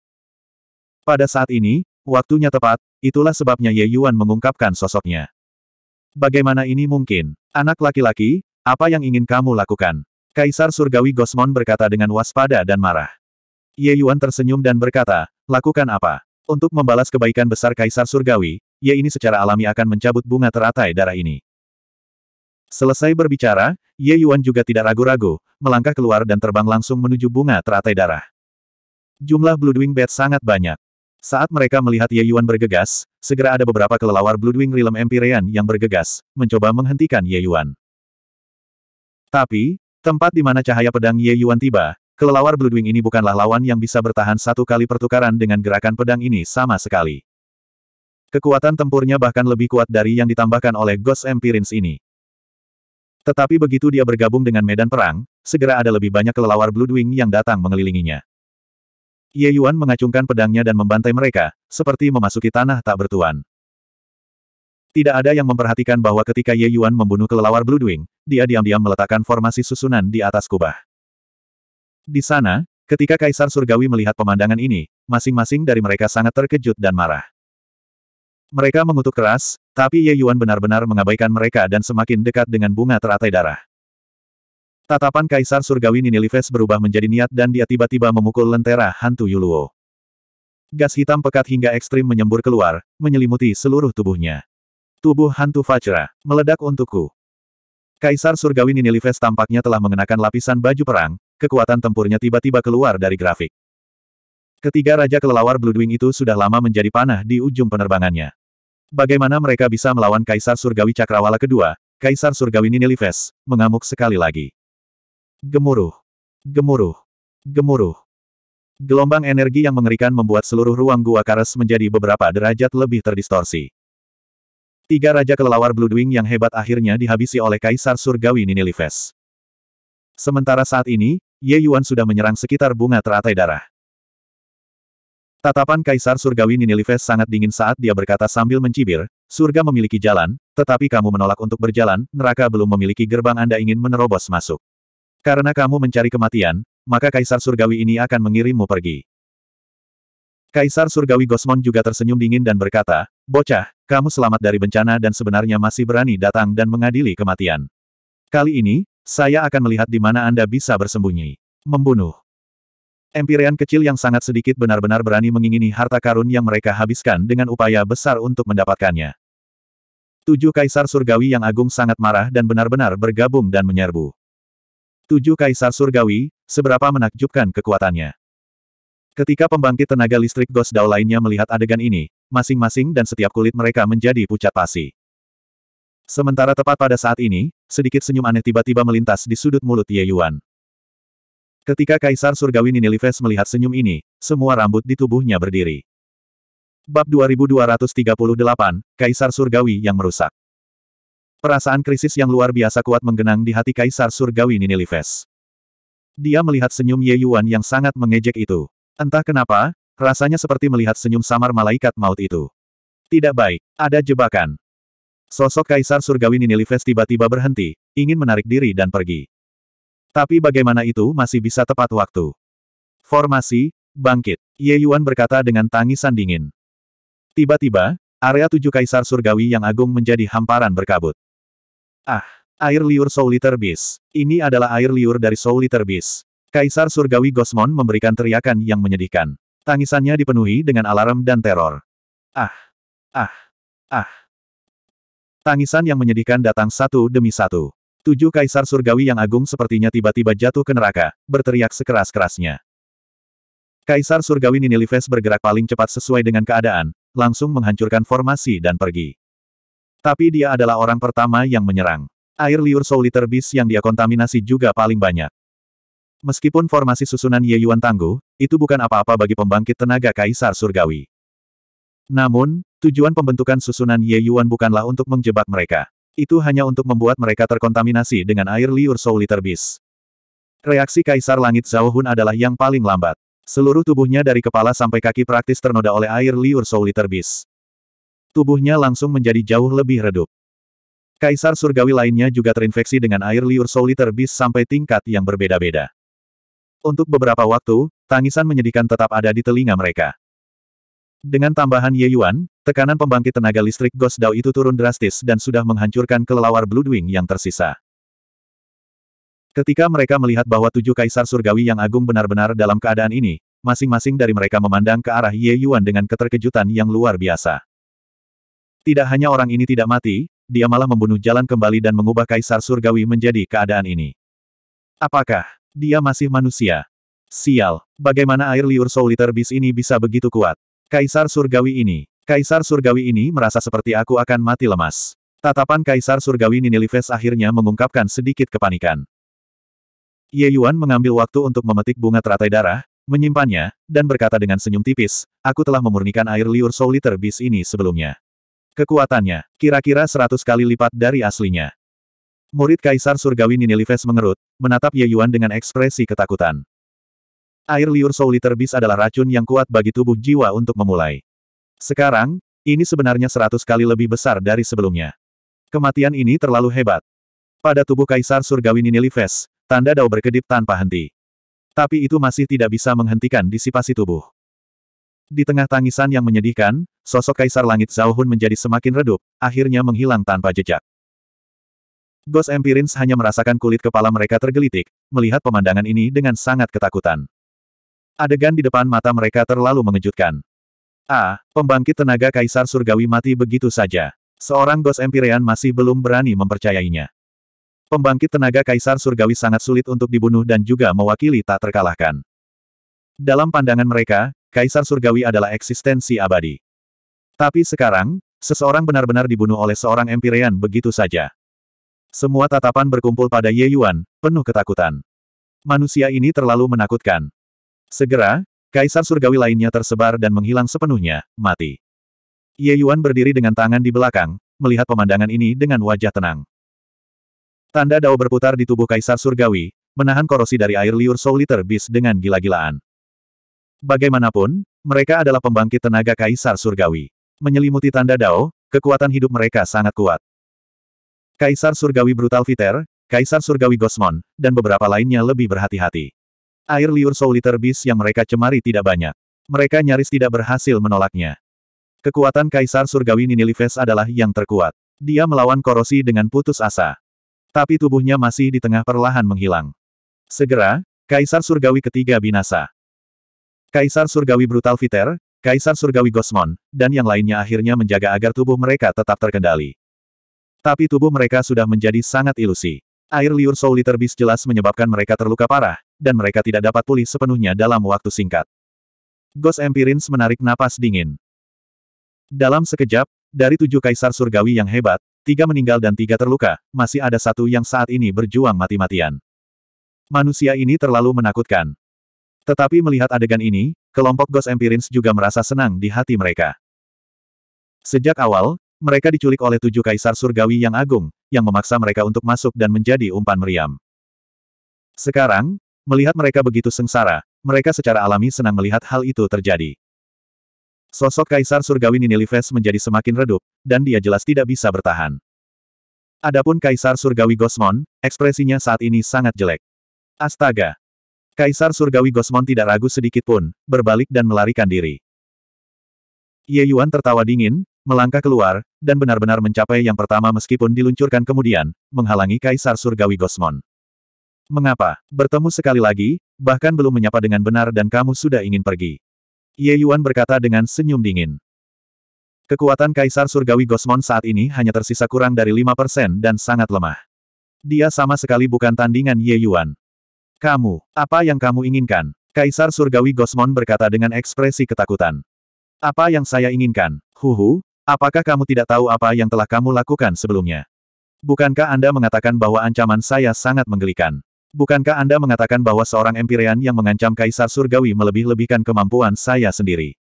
Pada saat ini, waktunya tepat, itulah sebabnya Ye Yuan mengungkapkan sosoknya. Bagaimana ini mungkin? Anak laki-laki, apa yang ingin kamu lakukan? Kaisar Surgawi Gosmon berkata dengan waspada dan marah. Ye Yuan tersenyum dan berkata, lakukan apa? Untuk membalas kebaikan besar Kaisar Surgawi, Ye ini secara alami akan mencabut bunga teratai darah ini. Selesai berbicara, Ye Yuan juga tidak ragu-ragu, melangkah keluar dan terbang langsung menuju bunga teratai darah. Jumlah Bloodwing Bat sangat banyak. Saat mereka melihat Ye Yuan bergegas, segera ada beberapa kelelawar Bloodwing Realm Empyrean yang bergegas, mencoba menghentikan Ye Yuan. Tapi, tempat di mana cahaya pedang Ye Yuan tiba, kelelawar Bloodwing ini bukanlah lawan yang bisa bertahan satu kali pertukaran dengan gerakan pedang ini sama sekali. Kekuatan tempurnya bahkan lebih kuat dari yang ditambahkan oleh Ghost Empyreans ini. Tetapi begitu dia bergabung dengan medan perang, segera ada lebih banyak kelelawar Bloodwing yang datang mengelilinginya. Ye Yuan mengacungkan pedangnya dan membantai mereka, seperti memasuki tanah tak bertuan. Tidak ada yang memperhatikan bahwa ketika Ye Yuan membunuh kelelawar Blue Wing, dia diam-diam meletakkan formasi susunan di atas kubah. Di sana, ketika Kaisar Surgawi melihat pemandangan ini, masing-masing dari mereka sangat terkejut dan marah. Mereka mengutuk keras, tapi Ye Yuan benar-benar mengabaikan mereka dan semakin dekat dengan bunga teratai darah. Tatapan Kaisar Surgawi Ninilives berubah menjadi niat dan dia tiba-tiba memukul lentera hantu Yuluo. Gas hitam pekat hingga ekstrim menyembur keluar, menyelimuti seluruh tubuhnya. Tubuh hantu Fajra, meledak untukku. Kaisar Surgawi Ninilives tampaknya telah mengenakan lapisan baju perang, kekuatan tempurnya tiba-tiba keluar dari grafik. Ketiga Raja Kelelawar Bloodwing itu sudah lama menjadi panah di ujung penerbangannya. Bagaimana mereka bisa melawan Kaisar Surgawi Cakrawala kedua, Kaisar Surgawi Ninilives, mengamuk sekali lagi. Gemuruh. Gemuruh. Gemuruh. Gelombang energi yang mengerikan membuat seluruh ruang gua karas menjadi beberapa derajat lebih terdistorsi. Tiga Raja Kelelawar Bluedwing yang hebat akhirnya dihabisi oleh Kaisar Surgawi Ninilives. Sementara saat ini, Ye Yuan sudah menyerang sekitar bunga teratai darah. Tatapan Kaisar Surgawi Ninilives sangat dingin saat dia berkata sambil mencibir, surga memiliki jalan, tetapi kamu menolak untuk berjalan, neraka belum memiliki gerbang Anda ingin menerobos masuk. Karena kamu mencari kematian, maka Kaisar Surgawi ini akan mengirimmu pergi. Kaisar Surgawi Gosmon juga tersenyum dingin dan berkata, Bocah, kamu selamat dari bencana dan sebenarnya masih berani datang dan mengadili kematian. Kali ini, saya akan melihat di mana Anda bisa bersembunyi. Membunuh. Empirean kecil yang sangat sedikit benar-benar berani mengingini harta karun yang mereka habiskan dengan upaya besar untuk mendapatkannya. Tujuh kaisar surgawi yang agung sangat marah dan benar-benar bergabung dan menyerbu. Tujuh kaisar surgawi, seberapa menakjubkan kekuatannya. Ketika pembangkit tenaga listrik Ghost Dao lainnya melihat adegan ini, masing-masing dan setiap kulit mereka menjadi pucat pasi. Sementara tepat pada saat ini, sedikit senyum aneh tiba-tiba melintas di sudut mulut Ye Yuan. Ketika Kaisar Surgawi Ninilives melihat senyum ini, semua rambut di tubuhnya berdiri. Bab 2238, Kaisar Surgawi yang merusak. Perasaan krisis yang luar biasa kuat menggenang di hati Kaisar Surgawi Ninilives. Dia melihat senyum Ye Yuan yang sangat mengejek itu. Entah kenapa, rasanya seperti melihat senyum samar malaikat maut itu. Tidak baik, ada jebakan. Sosok Kaisar Surgawi Ninilives tiba-tiba berhenti, ingin menarik diri dan pergi. Tapi bagaimana itu masih bisa tepat waktu? Formasi, bangkit, Ye Yuan berkata dengan tangisan dingin. Tiba-tiba, area tujuh Kaisar Surgawi yang agung menjadi hamparan berkabut. Ah, air liur Soul Eater Beast. Ini adalah air liur dari Soul Eater Beast. Kaisar Surgawi Gosmon memberikan teriakan yang menyedihkan. Tangisannya dipenuhi dengan alarm dan teror. Ah, ah, ah. Tangisan yang menyedihkan datang satu demi satu. Tujuh kaisar surgawi yang agung sepertinya tiba-tiba jatuh ke neraka, berteriak sekeras-kerasnya. Kaisar surgawi Ninilives bergerak paling cepat sesuai dengan keadaan, langsung menghancurkan formasi dan pergi. Tapi dia adalah orang pertama yang menyerang. Air liur Soul bis yang dia kontaminasi juga paling banyak. Meskipun formasi susunan Ye Yuan tangguh, itu bukan apa-apa bagi pembangkit tenaga Kaisar Surgawi. Namun, tujuan pembentukan susunan Ye Yuan bukanlah untuk menjebak mereka. Itu hanya untuk membuat mereka terkontaminasi dengan air liur Soul bis. Reaksi Kaisar Langit Zhao Hun adalah yang paling lambat. Seluruh tubuhnya dari kepala sampai kaki praktis ternoda oleh air liur Soul bis tubuhnya langsung menjadi jauh lebih redup. Kaisar surgawi lainnya juga terinfeksi dengan air liur soliter bis sampai tingkat yang berbeda-beda. Untuk beberapa waktu, tangisan menyedihkan tetap ada di telinga mereka. Dengan tambahan Ye Yuan, tekanan pembangkit tenaga listrik Ghost Dao itu turun drastis dan sudah menghancurkan kelelawar Bloodwing yang tersisa. Ketika mereka melihat bahwa tujuh kaisar surgawi yang agung benar-benar dalam keadaan ini, masing-masing dari mereka memandang ke arah Ye Yuan dengan keterkejutan yang luar biasa. Tidak hanya orang ini tidak mati, dia malah membunuh jalan kembali dan mengubah Kaisar Surgawi menjadi keadaan ini. Apakah dia masih manusia? Sial, bagaimana air liur Soliter bis ini bisa begitu kuat? Kaisar Surgawi ini, Kaisar Surgawi ini merasa seperti aku akan mati lemas. Tatapan Kaisar Surgawi Ninilives akhirnya mengungkapkan sedikit kepanikan. Ye Yuan mengambil waktu untuk memetik bunga teratai darah, menyimpannya, dan berkata dengan senyum tipis, aku telah memurnikan air liur Soul Bis ini sebelumnya. Kekuatannya, kira-kira seratus kali lipat dari aslinya. Murid Kaisar Surgawi Ninilives mengerut, menatap Ye Yuan dengan ekspresi ketakutan. Air liur Souli terbis adalah racun yang kuat bagi tubuh jiwa untuk memulai. Sekarang, ini sebenarnya seratus kali lebih besar dari sebelumnya. Kematian ini terlalu hebat. Pada tubuh Kaisar Surgawi Ninilives, tanda dao berkedip tanpa henti. Tapi itu masih tidak bisa menghentikan disipasi tubuh. Di tengah tangisan yang menyedihkan, sosok Kaisar Langit Zhao menjadi semakin redup, akhirnya menghilang tanpa jejak. Ghost Empirins hanya merasakan kulit kepala mereka tergelitik, melihat pemandangan ini dengan sangat ketakutan. Adegan di depan mata mereka terlalu mengejutkan. Ah, Pembangkit tenaga Kaisar Surgawi mati begitu saja. Seorang Ghost Empyrean masih belum berani mempercayainya. Pembangkit tenaga Kaisar Surgawi sangat sulit untuk dibunuh dan juga mewakili tak terkalahkan. Dalam pandangan mereka, Kaisar Surgawi adalah eksistensi abadi. Tapi sekarang, seseorang benar-benar dibunuh oleh seorang Empyrean begitu saja. Semua tatapan berkumpul pada Ye Yuan, penuh ketakutan. Manusia ini terlalu menakutkan. Segera, Kaisar Surgawi lainnya tersebar dan menghilang sepenuhnya, mati. Ye Yuan berdiri dengan tangan di belakang, melihat pemandangan ini dengan wajah tenang. Tanda dao berputar di tubuh Kaisar Surgawi, menahan korosi dari air liur Soul Liter Beast dengan gila-gilaan. Bagaimanapun, mereka adalah pembangkit tenaga Kaisar Surgawi. Menyelimuti tanda Dao, kekuatan hidup mereka sangat kuat. Kaisar Surgawi Brutal Viter, Kaisar Surgawi Gosmon, dan beberapa lainnya lebih berhati-hati. Air liur Souliter Beast yang mereka cemari tidak banyak. Mereka nyaris tidak berhasil menolaknya. Kekuatan Kaisar Surgawi Ninilives adalah yang terkuat. Dia melawan korosi dengan putus asa. Tapi tubuhnya masih di tengah perlahan menghilang. Segera, Kaisar Surgawi ketiga binasa. Kaisar Surgawi Brutal Viter, Kaisar Surgawi Gosmon, dan yang lainnya akhirnya menjaga agar tubuh mereka tetap terkendali. Tapi tubuh mereka sudah menjadi sangat ilusi. Air liur Soul Liter jelas menyebabkan mereka terluka parah, dan mereka tidak dapat pulih sepenuhnya dalam waktu singkat. Ghost Empirins menarik napas dingin. Dalam sekejap, dari tujuh kaisar surgawi yang hebat, tiga meninggal dan tiga terluka, masih ada satu yang saat ini berjuang mati-matian. Manusia ini terlalu menakutkan. Tetapi melihat adegan ini, kelompok Ghost Empirins juga merasa senang di hati mereka. Sejak awal, mereka diculik oleh tujuh kaisar surgawi yang agung, yang memaksa mereka untuk masuk dan menjadi umpan meriam. Sekarang, melihat mereka begitu sengsara, mereka secara alami senang melihat hal itu terjadi. Sosok kaisar surgawi Ninilives menjadi semakin redup, dan dia jelas tidak bisa bertahan. Adapun kaisar surgawi Gosmon, ekspresinya saat ini sangat jelek. Astaga! Kaisar Surgawi Gosmon tidak ragu sedikit pun, berbalik dan melarikan diri. Ye Yuan tertawa dingin, melangkah keluar, dan benar-benar mencapai yang pertama meskipun diluncurkan kemudian, menghalangi Kaisar Surgawi Gosmon. Mengapa? Bertemu sekali lagi, bahkan belum menyapa dengan benar dan kamu sudah ingin pergi. Ye Yuan berkata dengan senyum dingin. Kekuatan Kaisar Surgawi Gosmon saat ini hanya tersisa kurang dari 5% dan sangat lemah. Dia sama sekali bukan tandingan Ye Yuan. Kamu, apa yang kamu inginkan? Kaisar Surgawi Gosmon berkata dengan ekspresi ketakutan. Apa yang saya inginkan? Huhu, apakah kamu tidak tahu apa yang telah kamu lakukan sebelumnya? Bukankah Anda mengatakan bahwa ancaman saya sangat menggelikan? Bukankah Anda mengatakan bahwa seorang empirian yang mengancam Kaisar Surgawi melebih-lebihkan kemampuan saya sendiri?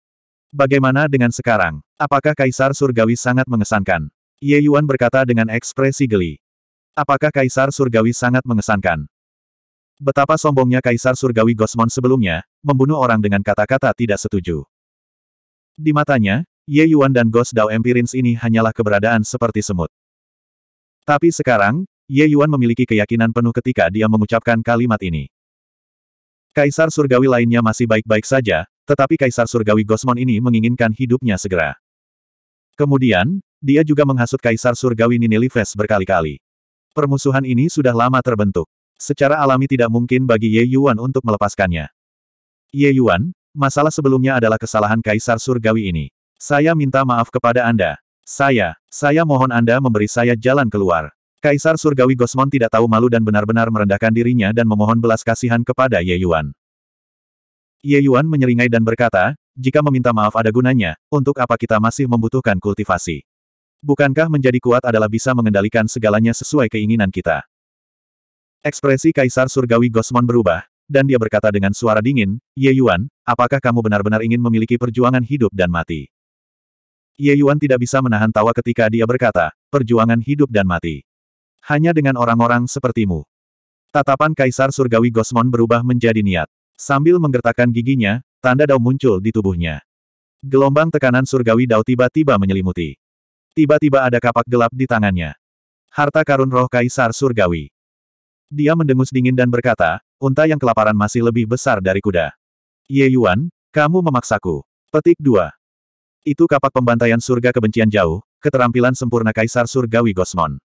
Bagaimana dengan sekarang? Apakah Kaisar Surgawi sangat mengesankan? Ye Yuan berkata dengan ekspresi geli. Apakah Kaisar Surgawi sangat mengesankan? Betapa sombongnya Kaisar Surgawi Gosmon sebelumnya, membunuh orang dengan kata-kata tidak setuju. Di matanya, Ye Yuan dan Gos Dao Empirins ini hanyalah keberadaan seperti semut. Tapi sekarang, Ye Yuan memiliki keyakinan penuh ketika dia mengucapkan kalimat ini. Kaisar Surgawi lainnya masih baik-baik saja, tetapi Kaisar Surgawi Gosmon ini menginginkan hidupnya segera. Kemudian, dia juga menghasut Kaisar Surgawi Ninilifes berkali-kali. Permusuhan ini sudah lama terbentuk. Secara alami tidak mungkin bagi Ye Yuan untuk melepaskannya. Ye Yuan, masalah sebelumnya adalah kesalahan Kaisar Surgawi ini. Saya minta maaf kepada Anda. Saya, saya mohon Anda memberi saya jalan keluar. Kaisar Surgawi Gosmon tidak tahu malu dan benar-benar merendahkan dirinya dan memohon belas kasihan kepada Ye Yuan. Ye Yuan menyeringai dan berkata, jika meminta maaf ada gunanya, untuk apa kita masih membutuhkan kultivasi? Bukankah menjadi kuat adalah bisa mengendalikan segalanya sesuai keinginan kita? Ekspresi Kaisar Surgawi Gosmon berubah, dan dia berkata dengan suara dingin, Ye Yuan, apakah kamu benar-benar ingin memiliki perjuangan hidup dan mati? Ye Yuan tidak bisa menahan tawa ketika dia berkata, perjuangan hidup dan mati. Hanya dengan orang-orang sepertimu. Tatapan Kaisar Surgawi Gosmon berubah menjadi niat. Sambil menggertakkan giginya, tanda dao muncul di tubuhnya. Gelombang tekanan surgawi dao tiba-tiba menyelimuti. Tiba-tiba ada kapak gelap di tangannya. Harta karun roh Kaisar Surgawi. Dia mendengus dingin dan berkata, unta yang kelaparan masih lebih besar dari kuda. Ye Yuan, kamu memaksaku. Petik 2. Itu kapak pembantaian surga kebencian jauh, keterampilan sempurna Kaisar Surgawi Gosmon.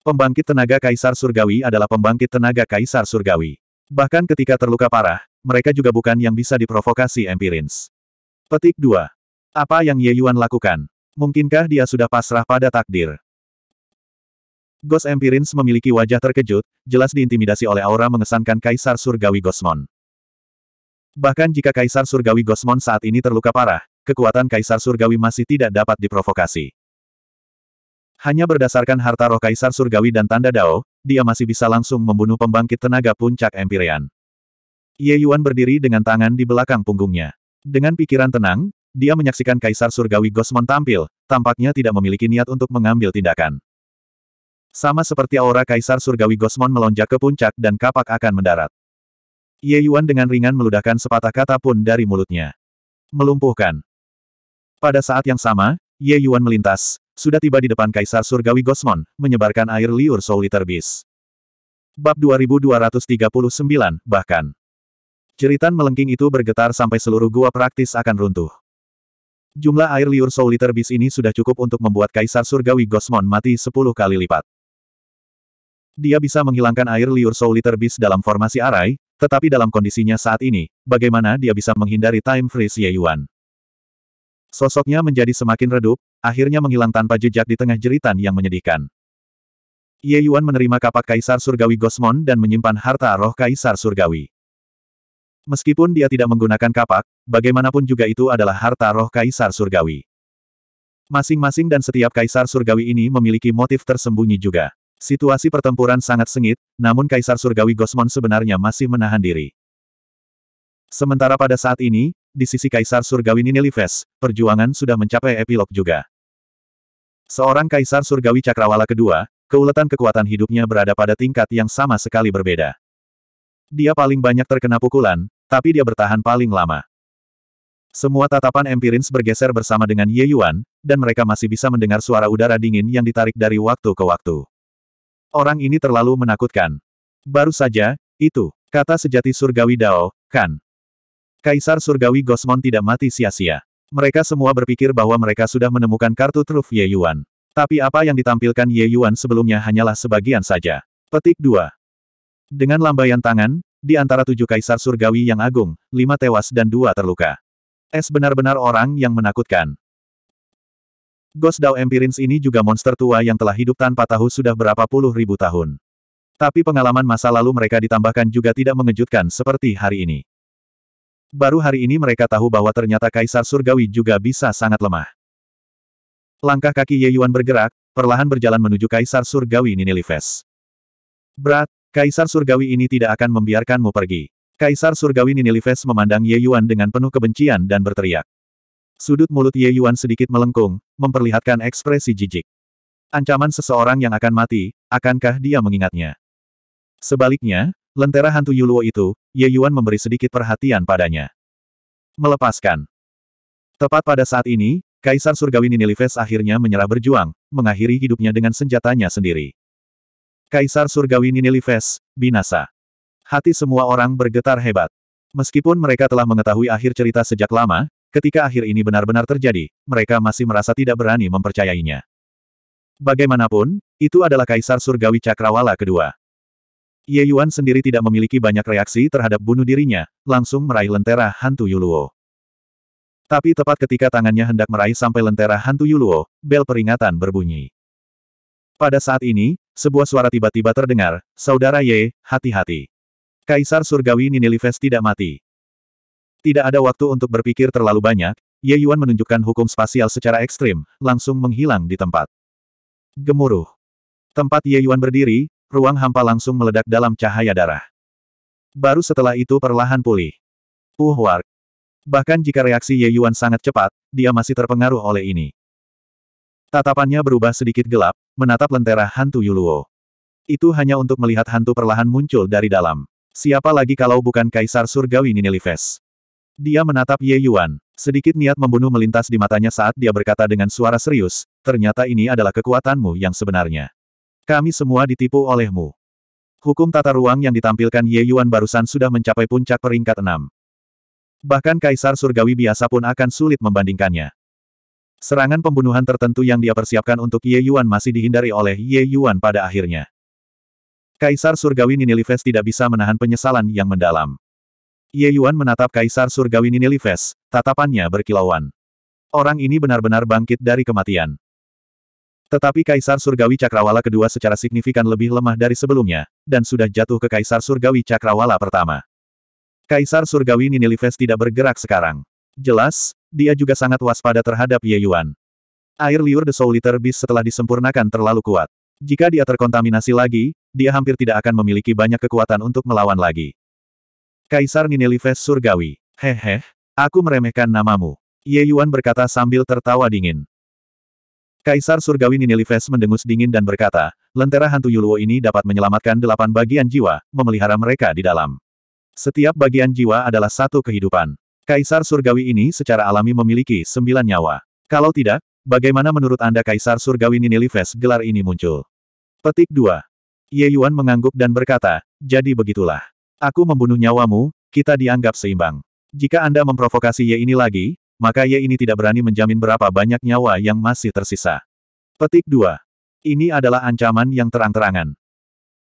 Pembangkit tenaga Kaisar Surgawi adalah pembangkit tenaga Kaisar Surgawi. Bahkan ketika terluka parah, mereka juga bukan yang bisa diprovokasi Empirins. Petik 2. Apa yang Ye Yuan lakukan? Mungkinkah dia sudah pasrah pada takdir? Ghost Empirins memiliki wajah terkejut, jelas diintimidasi oleh aura mengesankan Kaisar Surgawi Gosmon. Bahkan jika Kaisar Surgawi Gosmon saat ini terluka parah, kekuatan Kaisar Surgawi masih tidak dapat diprovokasi. Hanya berdasarkan harta roh Kaisar Surgawi dan tanda Dao, dia masih bisa langsung membunuh pembangkit tenaga puncak Empyrean. Ye Yuan berdiri dengan tangan di belakang punggungnya. Dengan pikiran tenang, dia menyaksikan Kaisar Surgawi Gosmon tampil, tampaknya tidak memiliki niat untuk mengambil tindakan. Sama seperti aura Kaisar Surgawi Gosmon melonjak ke puncak dan kapak akan mendarat. Ye Yuan dengan ringan meludahkan sepatah kata pun dari mulutnya. Melumpuhkan. Pada saat yang sama, Ye Yuan melintas, sudah tiba di depan Kaisar Surgawi Gosmon, menyebarkan air liur Eater Beast. Bab 2239, bahkan. Jeritan melengking itu bergetar sampai seluruh gua praktis akan runtuh. Jumlah air liur Soul Eater Beast ini sudah cukup untuk membuat Kaisar Surgawi Gosmon mati 10 kali lipat. Dia bisa menghilangkan air liur Soul Eater Beast dalam formasi arai, tetapi dalam kondisinya saat ini, bagaimana dia bisa menghindari time freeze Ye Yuan? Sosoknya menjadi semakin redup, akhirnya menghilang tanpa jejak di tengah jeritan yang menyedihkan. Ye Yuan menerima kapak Kaisar Surgawi Gosmon dan menyimpan harta roh Kaisar Surgawi. Meskipun dia tidak menggunakan kapak, bagaimanapun juga itu adalah harta roh Kaisar Surgawi. Masing-masing dan setiap Kaisar Surgawi ini memiliki motif tersembunyi juga. Situasi pertempuran sangat sengit, namun Kaisar Surgawi Gosmon sebenarnya masih menahan diri. Sementara pada saat ini, di sisi Kaisar Surgawi Ninilives, perjuangan sudah mencapai epilog juga. Seorang Kaisar Surgawi Cakrawala kedua, keuletan kekuatan hidupnya berada pada tingkat yang sama sekali berbeda. Dia paling banyak terkena pukulan, tapi dia bertahan paling lama. Semua tatapan empirins bergeser bersama dengan Ye Yuan, dan mereka masih bisa mendengar suara udara dingin yang ditarik dari waktu ke waktu. Orang ini terlalu menakutkan. Baru saja, itu, kata sejati surgawi Dao, kan. Kaisar surgawi Gosmon tidak mati sia-sia. Mereka semua berpikir bahwa mereka sudah menemukan kartu truf Ye Yuan. Tapi apa yang ditampilkan Ye Yuan sebelumnya hanyalah sebagian saja. Petik 2. Dengan lambaian tangan, di antara tujuh kaisar surgawi yang agung, lima tewas dan dua terluka. Es benar-benar orang yang menakutkan. Ghost Dao Empirins ini juga monster tua yang telah hidup tanpa tahu sudah berapa puluh ribu tahun. Tapi pengalaman masa lalu mereka ditambahkan juga tidak mengejutkan seperti hari ini. Baru hari ini mereka tahu bahwa ternyata Kaisar Surgawi juga bisa sangat lemah. Langkah kaki Ye Yuan bergerak, perlahan berjalan menuju Kaisar Surgawi Ninilives. Berat, Kaisar Surgawi ini tidak akan membiarkanmu pergi. Kaisar Surgawi Ninilives memandang Ye Yuan dengan penuh kebencian dan berteriak. Sudut mulut Ye Yuan sedikit melengkung, memperlihatkan ekspresi jijik. Ancaman seseorang yang akan mati, akankah dia mengingatnya? Sebaliknya, lentera hantu Yuluo itu, Ye Yuan memberi sedikit perhatian padanya. Melepaskan. Tepat pada saat ini, Kaisar Surgawi Ninives akhirnya menyerah berjuang, mengakhiri hidupnya dengan senjatanya sendiri. Kaisar Surgawi Ninives, binasa. Hati semua orang bergetar hebat. Meskipun mereka telah mengetahui akhir cerita sejak lama, Ketika akhir ini benar-benar terjadi, mereka masih merasa tidak berani mempercayainya. Bagaimanapun, itu adalah Kaisar Surgawi Cakrawala kedua. Ye Yuan sendiri tidak memiliki banyak reaksi terhadap bunuh dirinya, langsung meraih lentera hantu Yuluo. Tapi tepat ketika tangannya hendak meraih sampai lentera hantu Yuluo, bel peringatan berbunyi. Pada saat ini, sebuah suara tiba-tiba terdengar, Saudara Ye, hati-hati. Kaisar Surgawi Ninilives tidak mati. Tidak ada waktu untuk berpikir terlalu banyak, Ye Yuan menunjukkan hukum spasial secara ekstrim, langsung menghilang di tempat. Gemuruh. Tempat Ye Yuan berdiri, ruang hampa langsung meledak dalam cahaya darah. Baru setelah itu perlahan pulih. Uh, war. Bahkan jika reaksi Ye Yuan sangat cepat, dia masih terpengaruh oleh ini. Tatapannya berubah sedikit gelap, menatap lentera hantu Yuluo. Itu hanya untuk melihat hantu perlahan muncul dari dalam. Siapa lagi kalau bukan Kaisar Surgawi Ninelives? Dia menatap Ye Yuan. Sedikit niat membunuh melintas di matanya saat dia berkata dengan suara serius, ternyata ini adalah kekuatanmu yang sebenarnya. Kami semua ditipu olehmu. Hukum tata ruang yang ditampilkan Ye Yuan barusan sudah mencapai puncak peringkat enam. Bahkan kaisar surgawi biasa pun akan sulit membandingkannya. Serangan pembunuhan tertentu yang dia persiapkan untuk Ye Yuan masih dihindari oleh Ye Yuan pada akhirnya. Kaisar surgawi Ninilives tidak bisa menahan penyesalan yang mendalam. Ye Yuan menatap Kaisar Surgawi Ninilives, tatapannya berkilauan. Orang ini benar-benar bangkit dari kematian. Tetapi Kaisar Surgawi Cakrawala kedua secara signifikan lebih lemah dari sebelumnya, dan sudah jatuh ke Kaisar Surgawi Cakrawala pertama. Kaisar Surgawi Ninilives tidak bergerak sekarang. Jelas, dia juga sangat waspada terhadap Ye Yuan. Air liur The Soul Liter Beast setelah disempurnakan terlalu kuat. Jika dia terkontaminasi lagi, dia hampir tidak akan memiliki banyak kekuatan untuk melawan lagi. Kaisar Ninilives surgawi. Hehe, aku meremehkan namamu. Ye Yuan berkata sambil tertawa dingin. Kaisar surgawi Ninilives mendengus dingin dan berkata, lentera hantu Yuluo ini dapat menyelamatkan delapan bagian jiwa, memelihara mereka di dalam. Setiap bagian jiwa adalah satu kehidupan. Kaisar surgawi ini secara alami memiliki sembilan nyawa. Kalau tidak, bagaimana menurut Anda Kaisar surgawi Ninilives gelar ini muncul? Petik 2. Ye Yuan mengangguk dan berkata, jadi begitulah. Aku membunuh nyawamu, kita dianggap seimbang. Jika Anda memprovokasi Ye ini lagi, maka Ye ini tidak berani menjamin berapa banyak nyawa yang masih tersisa. Petik 2. Ini adalah ancaman yang terang-terangan.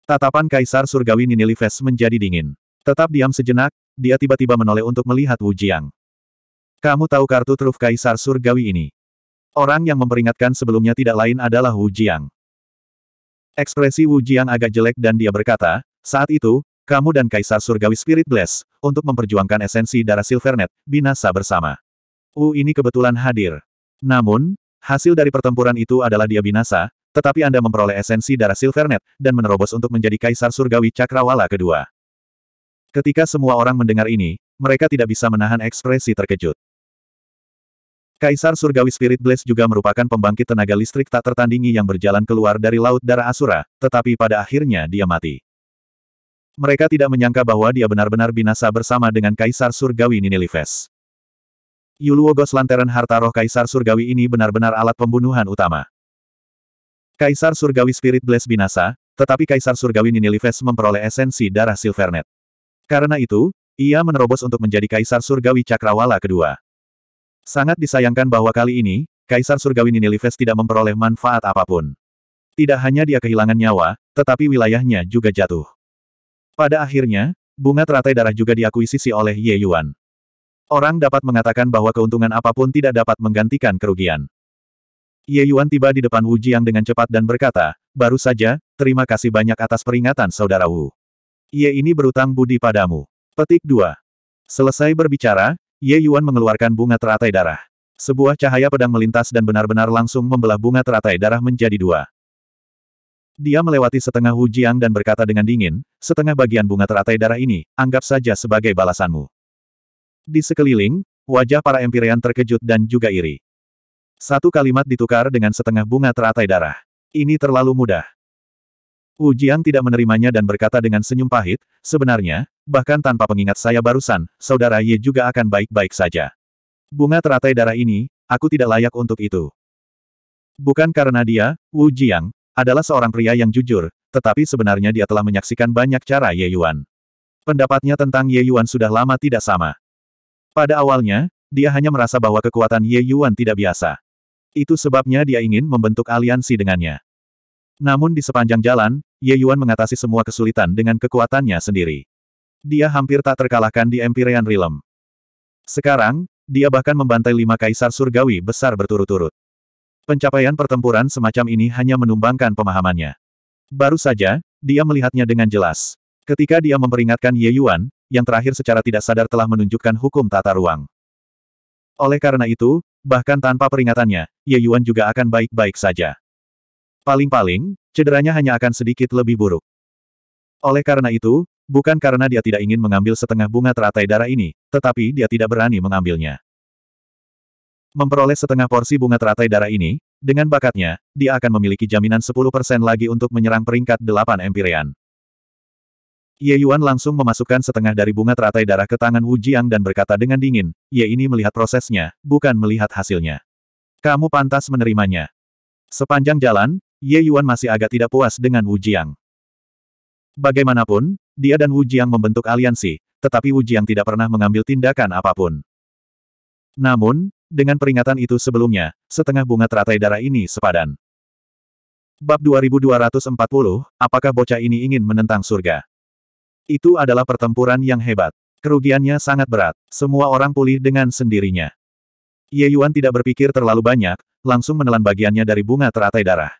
Tatapan Kaisar Surgawi Ninilives menjadi dingin. Tetap diam sejenak, dia tiba-tiba menoleh untuk melihat Wu Jiang. Kamu tahu kartu truf Kaisar Surgawi ini? Orang yang memperingatkan sebelumnya tidak lain adalah Wu Jiang. Ekspresi Wu Jiang agak jelek dan dia berkata, saat itu, kamu dan Kaisar Surgawi Spirit Bless, untuk memperjuangkan esensi darah Silvernet, binasa bersama. U ini kebetulan hadir. Namun, hasil dari pertempuran itu adalah dia binasa, tetapi Anda memperoleh esensi darah Silvernet, dan menerobos untuk menjadi Kaisar Surgawi Cakrawala kedua. Ketika semua orang mendengar ini, mereka tidak bisa menahan ekspresi terkejut. Kaisar Surgawi Spirit Bless juga merupakan pembangkit tenaga listrik tak tertandingi yang berjalan keluar dari Laut Darah Asura, tetapi pada akhirnya dia mati. Mereka tidak menyangka bahwa dia benar-benar binasa bersama dengan Kaisar Surgawi Ninilives. Yuluogos Lanteran Harta Roh Kaisar Surgawi ini benar-benar alat pembunuhan utama. Kaisar Surgawi Spirit Blast binasa, tetapi Kaisar Surgawi Ninilives memperoleh esensi darah Silvernet. Karena itu, ia menerobos untuk menjadi Kaisar Surgawi Cakrawala kedua. Sangat disayangkan bahwa kali ini, Kaisar Surgawi Ninilives tidak memperoleh manfaat apapun. Tidak hanya dia kehilangan nyawa, tetapi wilayahnya juga jatuh. Pada akhirnya, bunga teratai darah juga diakuisisi oleh Ye Yuan. Orang dapat mengatakan bahwa keuntungan apapun tidak dapat menggantikan kerugian. Ye Yuan tiba di depan Wu Jiang dengan cepat dan berkata, baru saja, terima kasih banyak atas peringatan saudara Wu. Ye ini berutang budi padamu. Petik 2. Selesai berbicara, Ye Yuan mengeluarkan bunga teratai darah. Sebuah cahaya pedang melintas dan benar-benar langsung membelah bunga teratai darah menjadi dua. Dia melewati setengah Hu dan berkata dengan dingin, setengah bagian bunga teratai darah ini, anggap saja sebagai balasanmu. Di sekeliling, wajah para empirian terkejut dan juga iri. Satu kalimat ditukar dengan setengah bunga teratai darah. Ini terlalu mudah. Hu Jiang tidak menerimanya dan berkata dengan senyum pahit, sebenarnya, bahkan tanpa pengingat saya barusan, saudara Ye juga akan baik-baik saja. Bunga teratai darah ini, aku tidak layak untuk itu. Bukan karena dia, Wu Jiang, adalah seorang pria yang jujur, tetapi sebenarnya dia telah menyaksikan banyak cara Ye Yuan. Pendapatnya tentang Ye Yuan sudah lama tidak sama. Pada awalnya, dia hanya merasa bahwa kekuatan Ye Yuan tidak biasa. Itu sebabnya dia ingin membentuk aliansi dengannya. Namun di sepanjang jalan, Ye Yuan mengatasi semua kesulitan dengan kekuatannya sendiri. Dia hampir tak terkalahkan di Empyrean Realm. Sekarang, dia bahkan membantai lima kaisar surgawi besar berturut-turut. Pencapaian pertempuran semacam ini hanya menumbangkan pemahamannya. Baru saja, dia melihatnya dengan jelas. Ketika dia memperingatkan Ye Yuan, yang terakhir secara tidak sadar telah menunjukkan hukum tata ruang. Oleh karena itu, bahkan tanpa peringatannya, Ye Yuan juga akan baik-baik saja. Paling-paling, cederanya hanya akan sedikit lebih buruk. Oleh karena itu, bukan karena dia tidak ingin mengambil setengah bunga teratai darah ini, tetapi dia tidak berani mengambilnya memperoleh setengah porsi bunga teratai darah ini, dengan bakatnya, dia akan memiliki jaminan 10% lagi untuk menyerang peringkat 8 Empyrean. Ye Yuan langsung memasukkan setengah dari bunga teratai darah ke tangan Wu Jiang dan berkata dengan dingin, Ye ini melihat prosesnya, bukan melihat hasilnya. Kamu pantas menerimanya. Sepanjang jalan, Ye Yuan masih agak tidak puas dengan Wu Jiang. Bagaimanapun, dia dan Wu Jiang membentuk aliansi, tetapi Wu Jiang tidak pernah mengambil tindakan apapun. Namun, dengan peringatan itu sebelumnya, setengah bunga teratai darah ini sepadan. Bab 2240, apakah bocah ini ingin menentang surga? Itu adalah pertempuran yang hebat. Kerugiannya sangat berat. Semua orang pulih dengan sendirinya. Ye Yuan tidak berpikir terlalu banyak, langsung menelan bagiannya dari bunga teratai darah.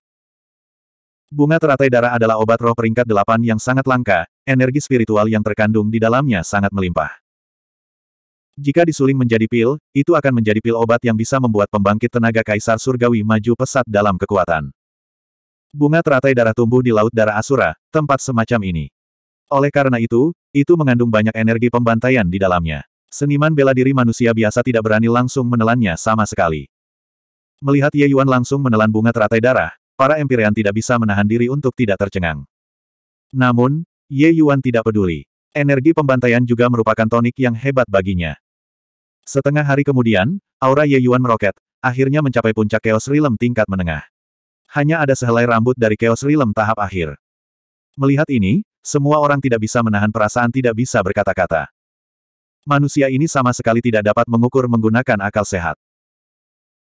Bunga teratai darah adalah obat roh peringkat delapan yang sangat langka, energi spiritual yang terkandung di dalamnya sangat melimpah. Jika disuling menjadi pil, itu akan menjadi pil obat yang bisa membuat pembangkit tenaga kaisar surgawi maju pesat dalam kekuatan. Bunga teratai darah tumbuh di Laut Darah Asura, tempat semacam ini. Oleh karena itu, itu mengandung banyak energi pembantaian di dalamnya. Seniman bela diri manusia biasa tidak berani langsung menelannya sama sekali. Melihat Ye Yuan langsung menelan bunga teratai darah, para Empyrean tidak bisa menahan diri untuk tidak tercengang. Namun, Ye Yuan tidak peduli. Energi pembantaian juga merupakan tonik yang hebat baginya. Setengah hari kemudian, aura Ye Yuan meroket, akhirnya mencapai puncak Chaos Realm tingkat menengah. Hanya ada sehelai rambut dari Chaos Realm tahap akhir. Melihat ini, semua orang tidak bisa menahan perasaan tidak bisa berkata-kata. Manusia ini sama sekali tidak dapat mengukur menggunakan akal sehat.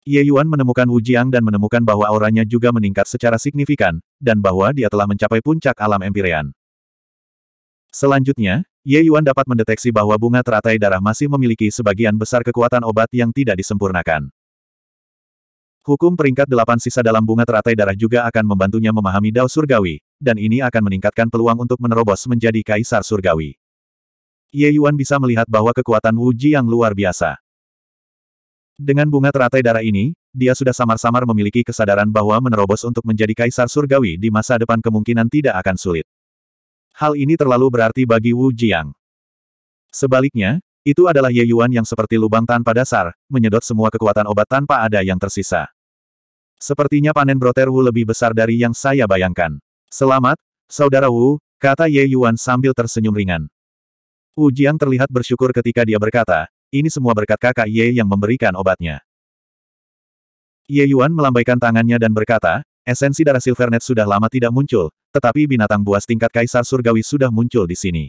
Ye Yuan menemukan Wu Jiang dan menemukan bahwa auranya juga meningkat secara signifikan, dan bahwa dia telah mencapai puncak alam empirean. Selanjutnya, Ye Yuan dapat mendeteksi bahwa bunga teratai darah masih memiliki sebagian besar kekuatan obat yang tidak disempurnakan. Hukum peringkat delapan sisa dalam bunga teratai darah juga akan membantunya memahami Dao Surgawi, dan ini akan meningkatkan peluang untuk menerobos menjadi Kaisar Surgawi. Ye Yuan bisa melihat bahwa kekuatan Wu Ji yang luar biasa. Dengan bunga teratai darah ini, dia sudah samar-samar memiliki kesadaran bahwa menerobos untuk menjadi Kaisar Surgawi di masa depan kemungkinan tidak akan sulit hal ini terlalu berarti bagi Wu Jiang. Sebaliknya, itu adalah Ye Yuan yang seperti lubang tanpa dasar, menyedot semua kekuatan obat tanpa ada yang tersisa. Sepertinya panen Broter Wu lebih besar dari yang saya bayangkan. Selamat, Saudara Wu, kata Ye Yuan sambil tersenyum ringan. Wu Jiang terlihat bersyukur ketika dia berkata, ini semua berkat kakak Ye yang memberikan obatnya. Ye Yuan melambaikan tangannya dan berkata, esensi darah Silvernet sudah lama tidak muncul, tetapi binatang buas tingkat kaisar surgawi sudah muncul di sini.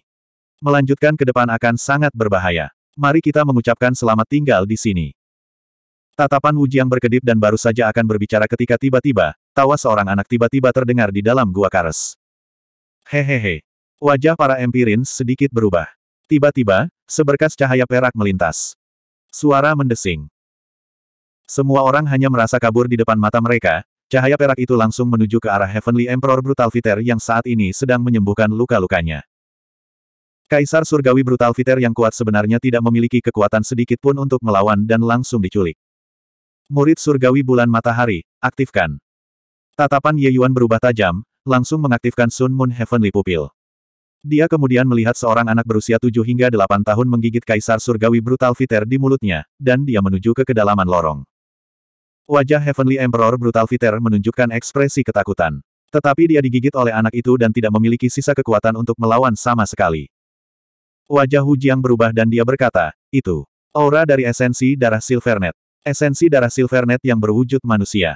Melanjutkan ke depan akan sangat berbahaya. Mari kita mengucapkan selamat tinggal di sini. Tatapan Wujiang berkedip dan baru saja akan berbicara ketika tiba-tiba, tawa seorang anak tiba-tiba terdengar di dalam gua kares. Hehehe. Wajah para empirin sedikit berubah. Tiba-tiba, seberkas cahaya perak melintas. Suara mendesing. Semua orang hanya merasa kabur di depan mata mereka, Cahaya perak itu langsung menuju ke arah Heavenly Emperor Brutal Viter yang saat ini sedang menyembuhkan luka-lukanya. Kaisar Surgawi Brutal Viter yang kuat sebenarnya tidak memiliki kekuatan sedikit pun untuk melawan dan langsung diculik. Murid Surgawi Bulan Matahari, aktifkan. Tatapan Ye Yuan berubah tajam, langsung mengaktifkan Sun Moon Heavenly Pupil. Dia kemudian melihat seorang anak berusia 7 hingga 8 tahun menggigit Kaisar Surgawi Brutal Viter di mulutnya, dan dia menuju ke kedalaman lorong. Wajah Heavenly Emperor Brutal Viter menunjukkan ekspresi ketakutan. Tetapi dia digigit oleh anak itu dan tidak memiliki sisa kekuatan untuk melawan sama sekali. Wajah Hu Jiang berubah dan dia berkata, itu. Aura dari esensi darah Silvernet. Esensi darah Silvernet yang berwujud manusia.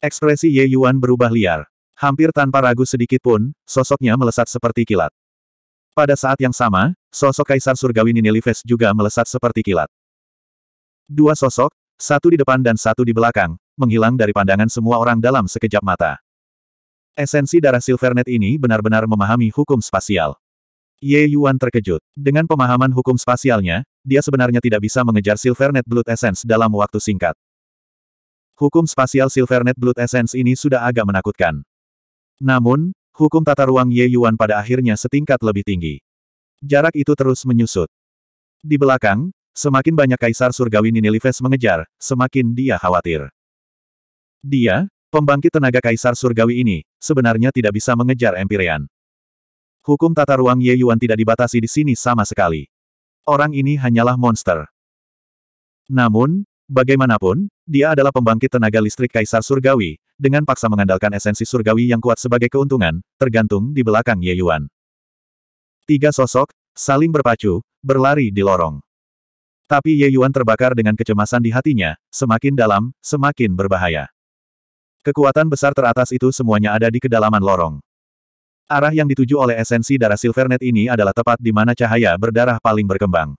Ekspresi Ye Yuan berubah liar. Hampir tanpa ragu sedikit pun, sosoknya melesat seperti kilat. Pada saat yang sama, sosok Kaisar Surgawi Ninilives juga melesat seperti kilat. Dua sosok, satu di depan dan satu di belakang, menghilang dari pandangan semua orang dalam sekejap mata. Esensi darah Silvernet ini benar-benar memahami hukum spasial. Ye Yuan terkejut. Dengan pemahaman hukum spasialnya, dia sebenarnya tidak bisa mengejar Silvernet Blood Essence dalam waktu singkat. Hukum spasial Silvernet Blood Essence ini sudah agak menakutkan. Namun, hukum tata ruang Ye Yuan pada akhirnya setingkat lebih tinggi. Jarak itu terus menyusut. Di belakang, Semakin banyak kaisar surgawi Ninilives mengejar, semakin dia khawatir. Dia, pembangkit tenaga kaisar surgawi ini, sebenarnya tidak bisa mengejar Empyrean. Hukum tata ruang Ye Yuan tidak dibatasi di sini sama sekali. Orang ini hanyalah monster. Namun, bagaimanapun, dia adalah pembangkit tenaga listrik kaisar surgawi, dengan paksa mengandalkan esensi surgawi yang kuat sebagai keuntungan, tergantung di belakang Ye Yuan. Tiga sosok, saling berpacu, berlari di lorong. Tapi Ye Yuan terbakar dengan kecemasan di hatinya, semakin dalam, semakin berbahaya. Kekuatan besar teratas itu semuanya ada di kedalaman lorong. Arah yang dituju oleh esensi darah Silvernet ini adalah tepat di mana cahaya berdarah paling berkembang.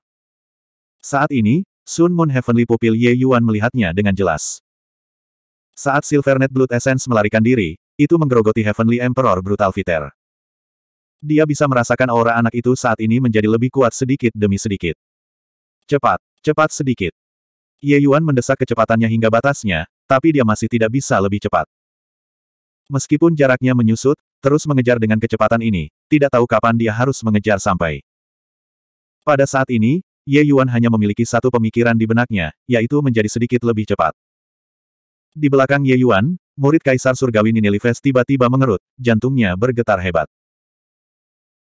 Saat ini, Sun Moon Heavenly Pupil Ye Yuan melihatnya dengan jelas. Saat Silvernet Blood Essence melarikan diri, itu menggerogoti Heavenly Emperor Brutal Viter. Dia bisa merasakan aura anak itu saat ini menjadi lebih kuat sedikit demi sedikit. Cepat, cepat sedikit. Ye Yuan mendesak kecepatannya hingga batasnya, tapi dia masih tidak bisa lebih cepat. Meskipun jaraknya menyusut, terus mengejar dengan kecepatan ini, tidak tahu kapan dia harus mengejar sampai. Pada saat ini, Ye Yuan hanya memiliki satu pemikiran di benaknya, yaitu menjadi sedikit lebih cepat. Di belakang Ye Yuan, murid Kaisar Surgawi Ninelives tiba-tiba mengerut, jantungnya bergetar hebat.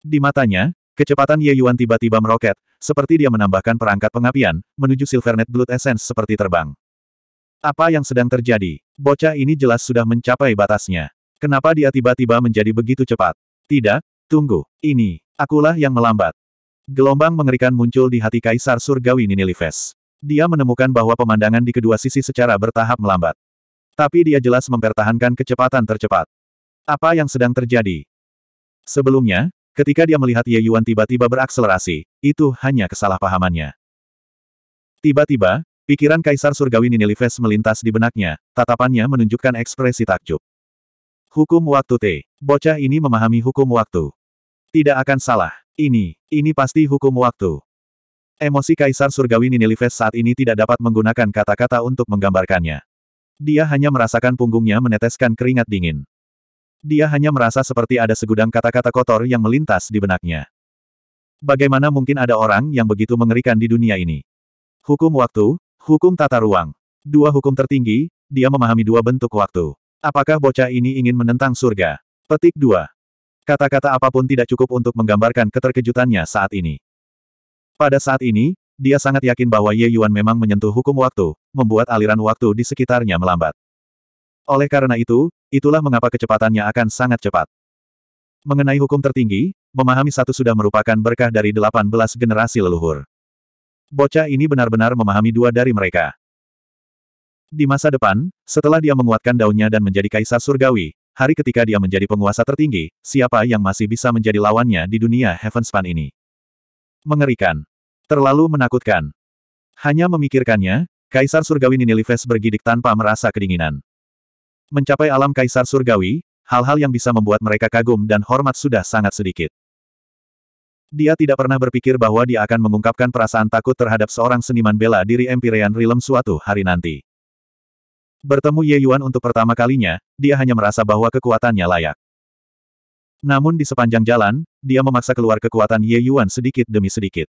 Di matanya, Kecepatan Ye Yuan tiba-tiba meroket, seperti dia menambahkan perangkat pengapian, menuju Silvernet Blood Essence seperti terbang. Apa yang sedang terjadi? Bocah ini jelas sudah mencapai batasnya. Kenapa dia tiba-tiba menjadi begitu cepat? Tidak, tunggu. Ini, akulah yang melambat. Gelombang mengerikan muncul di hati Kaisar Surgawi Ninilives. Dia menemukan bahwa pemandangan di kedua sisi secara bertahap melambat. Tapi dia jelas mempertahankan kecepatan tercepat. Apa yang sedang terjadi? Sebelumnya, Ketika dia melihat Ye Yuan tiba-tiba berakselerasi, itu hanya kesalahpahamannya. Tiba-tiba, pikiran Kaisar Surgawi Ninilives melintas di benaknya, tatapannya menunjukkan ekspresi takjub. Hukum waktu T. Bocah ini memahami hukum waktu. Tidak akan salah. Ini, ini pasti hukum waktu. Emosi Kaisar Surgawi Ninilives saat ini tidak dapat menggunakan kata-kata untuk menggambarkannya. Dia hanya merasakan punggungnya meneteskan keringat dingin. Dia hanya merasa seperti ada segudang kata-kata kotor yang melintas di benaknya. Bagaimana mungkin ada orang yang begitu mengerikan di dunia ini? Hukum waktu, hukum tata ruang. Dua hukum tertinggi, dia memahami dua bentuk waktu. Apakah bocah ini ingin menentang surga? Petik 2. Kata-kata apapun tidak cukup untuk menggambarkan keterkejutannya saat ini. Pada saat ini, dia sangat yakin bahwa Ye Yuan memang menyentuh hukum waktu, membuat aliran waktu di sekitarnya melambat. Oleh karena itu, itulah mengapa kecepatannya akan sangat cepat. Mengenai hukum tertinggi, memahami satu sudah merupakan berkah dari 18 generasi leluhur. Bocah ini benar-benar memahami dua dari mereka. Di masa depan, setelah dia menguatkan daunnya dan menjadi kaisar surgawi, hari ketika dia menjadi penguasa tertinggi, siapa yang masih bisa menjadi lawannya di dunia Heavenspan ini? Mengerikan. Terlalu menakutkan. Hanya memikirkannya, kaisar surgawi Ninilifes bergidik tanpa merasa kedinginan. Mencapai alam kaisar surgawi, hal-hal yang bisa membuat mereka kagum dan hormat sudah sangat sedikit. Dia tidak pernah berpikir bahwa dia akan mengungkapkan perasaan takut terhadap seorang seniman bela diri Empyrean Realm suatu hari nanti. Bertemu Ye Yuan untuk pertama kalinya, dia hanya merasa bahwa kekuatannya layak. Namun di sepanjang jalan, dia memaksa keluar kekuatan Ye Yuan sedikit demi sedikit.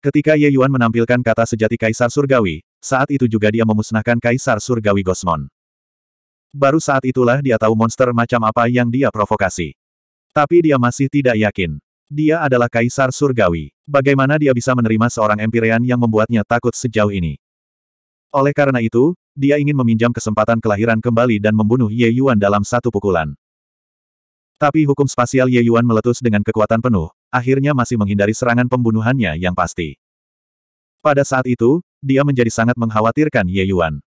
Ketika Ye Yuan menampilkan kata sejati Kaisar Surgawi, saat itu juga dia memusnahkan Kaisar Surgawi Gosmon. Baru saat itulah dia tahu monster macam apa yang dia provokasi. Tapi dia masih tidak yakin. Dia adalah kaisar surgawi. Bagaimana dia bisa menerima seorang Empyrean yang membuatnya takut sejauh ini? Oleh karena itu, dia ingin meminjam kesempatan kelahiran kembali dan membunuh Ye Yuan dalam satu pukulan. Tapi hukum spasial Ye Yuan meletus dengan kekuatan penuh, akhirnya masih menghindari serangan pembunuhannya yang pasti. Pada saat itu, dia menjadi sangat mengkhawatirkan Ye Yuan.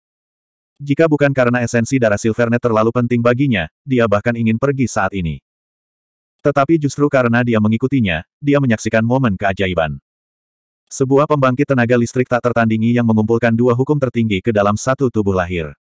Jika bukan karena esensi darah Silvernet terlalu penting baginya, dia bahkan ingin pergi saat ini. Tetapi justru karena dia mengikutinya, dia menyaksikan momen keajaiban. Sebuah pembangkit tenaga listrik tak tertandingi yang mengumpulkan dua hukum tertinggi ke dalam satu tubuh lahir.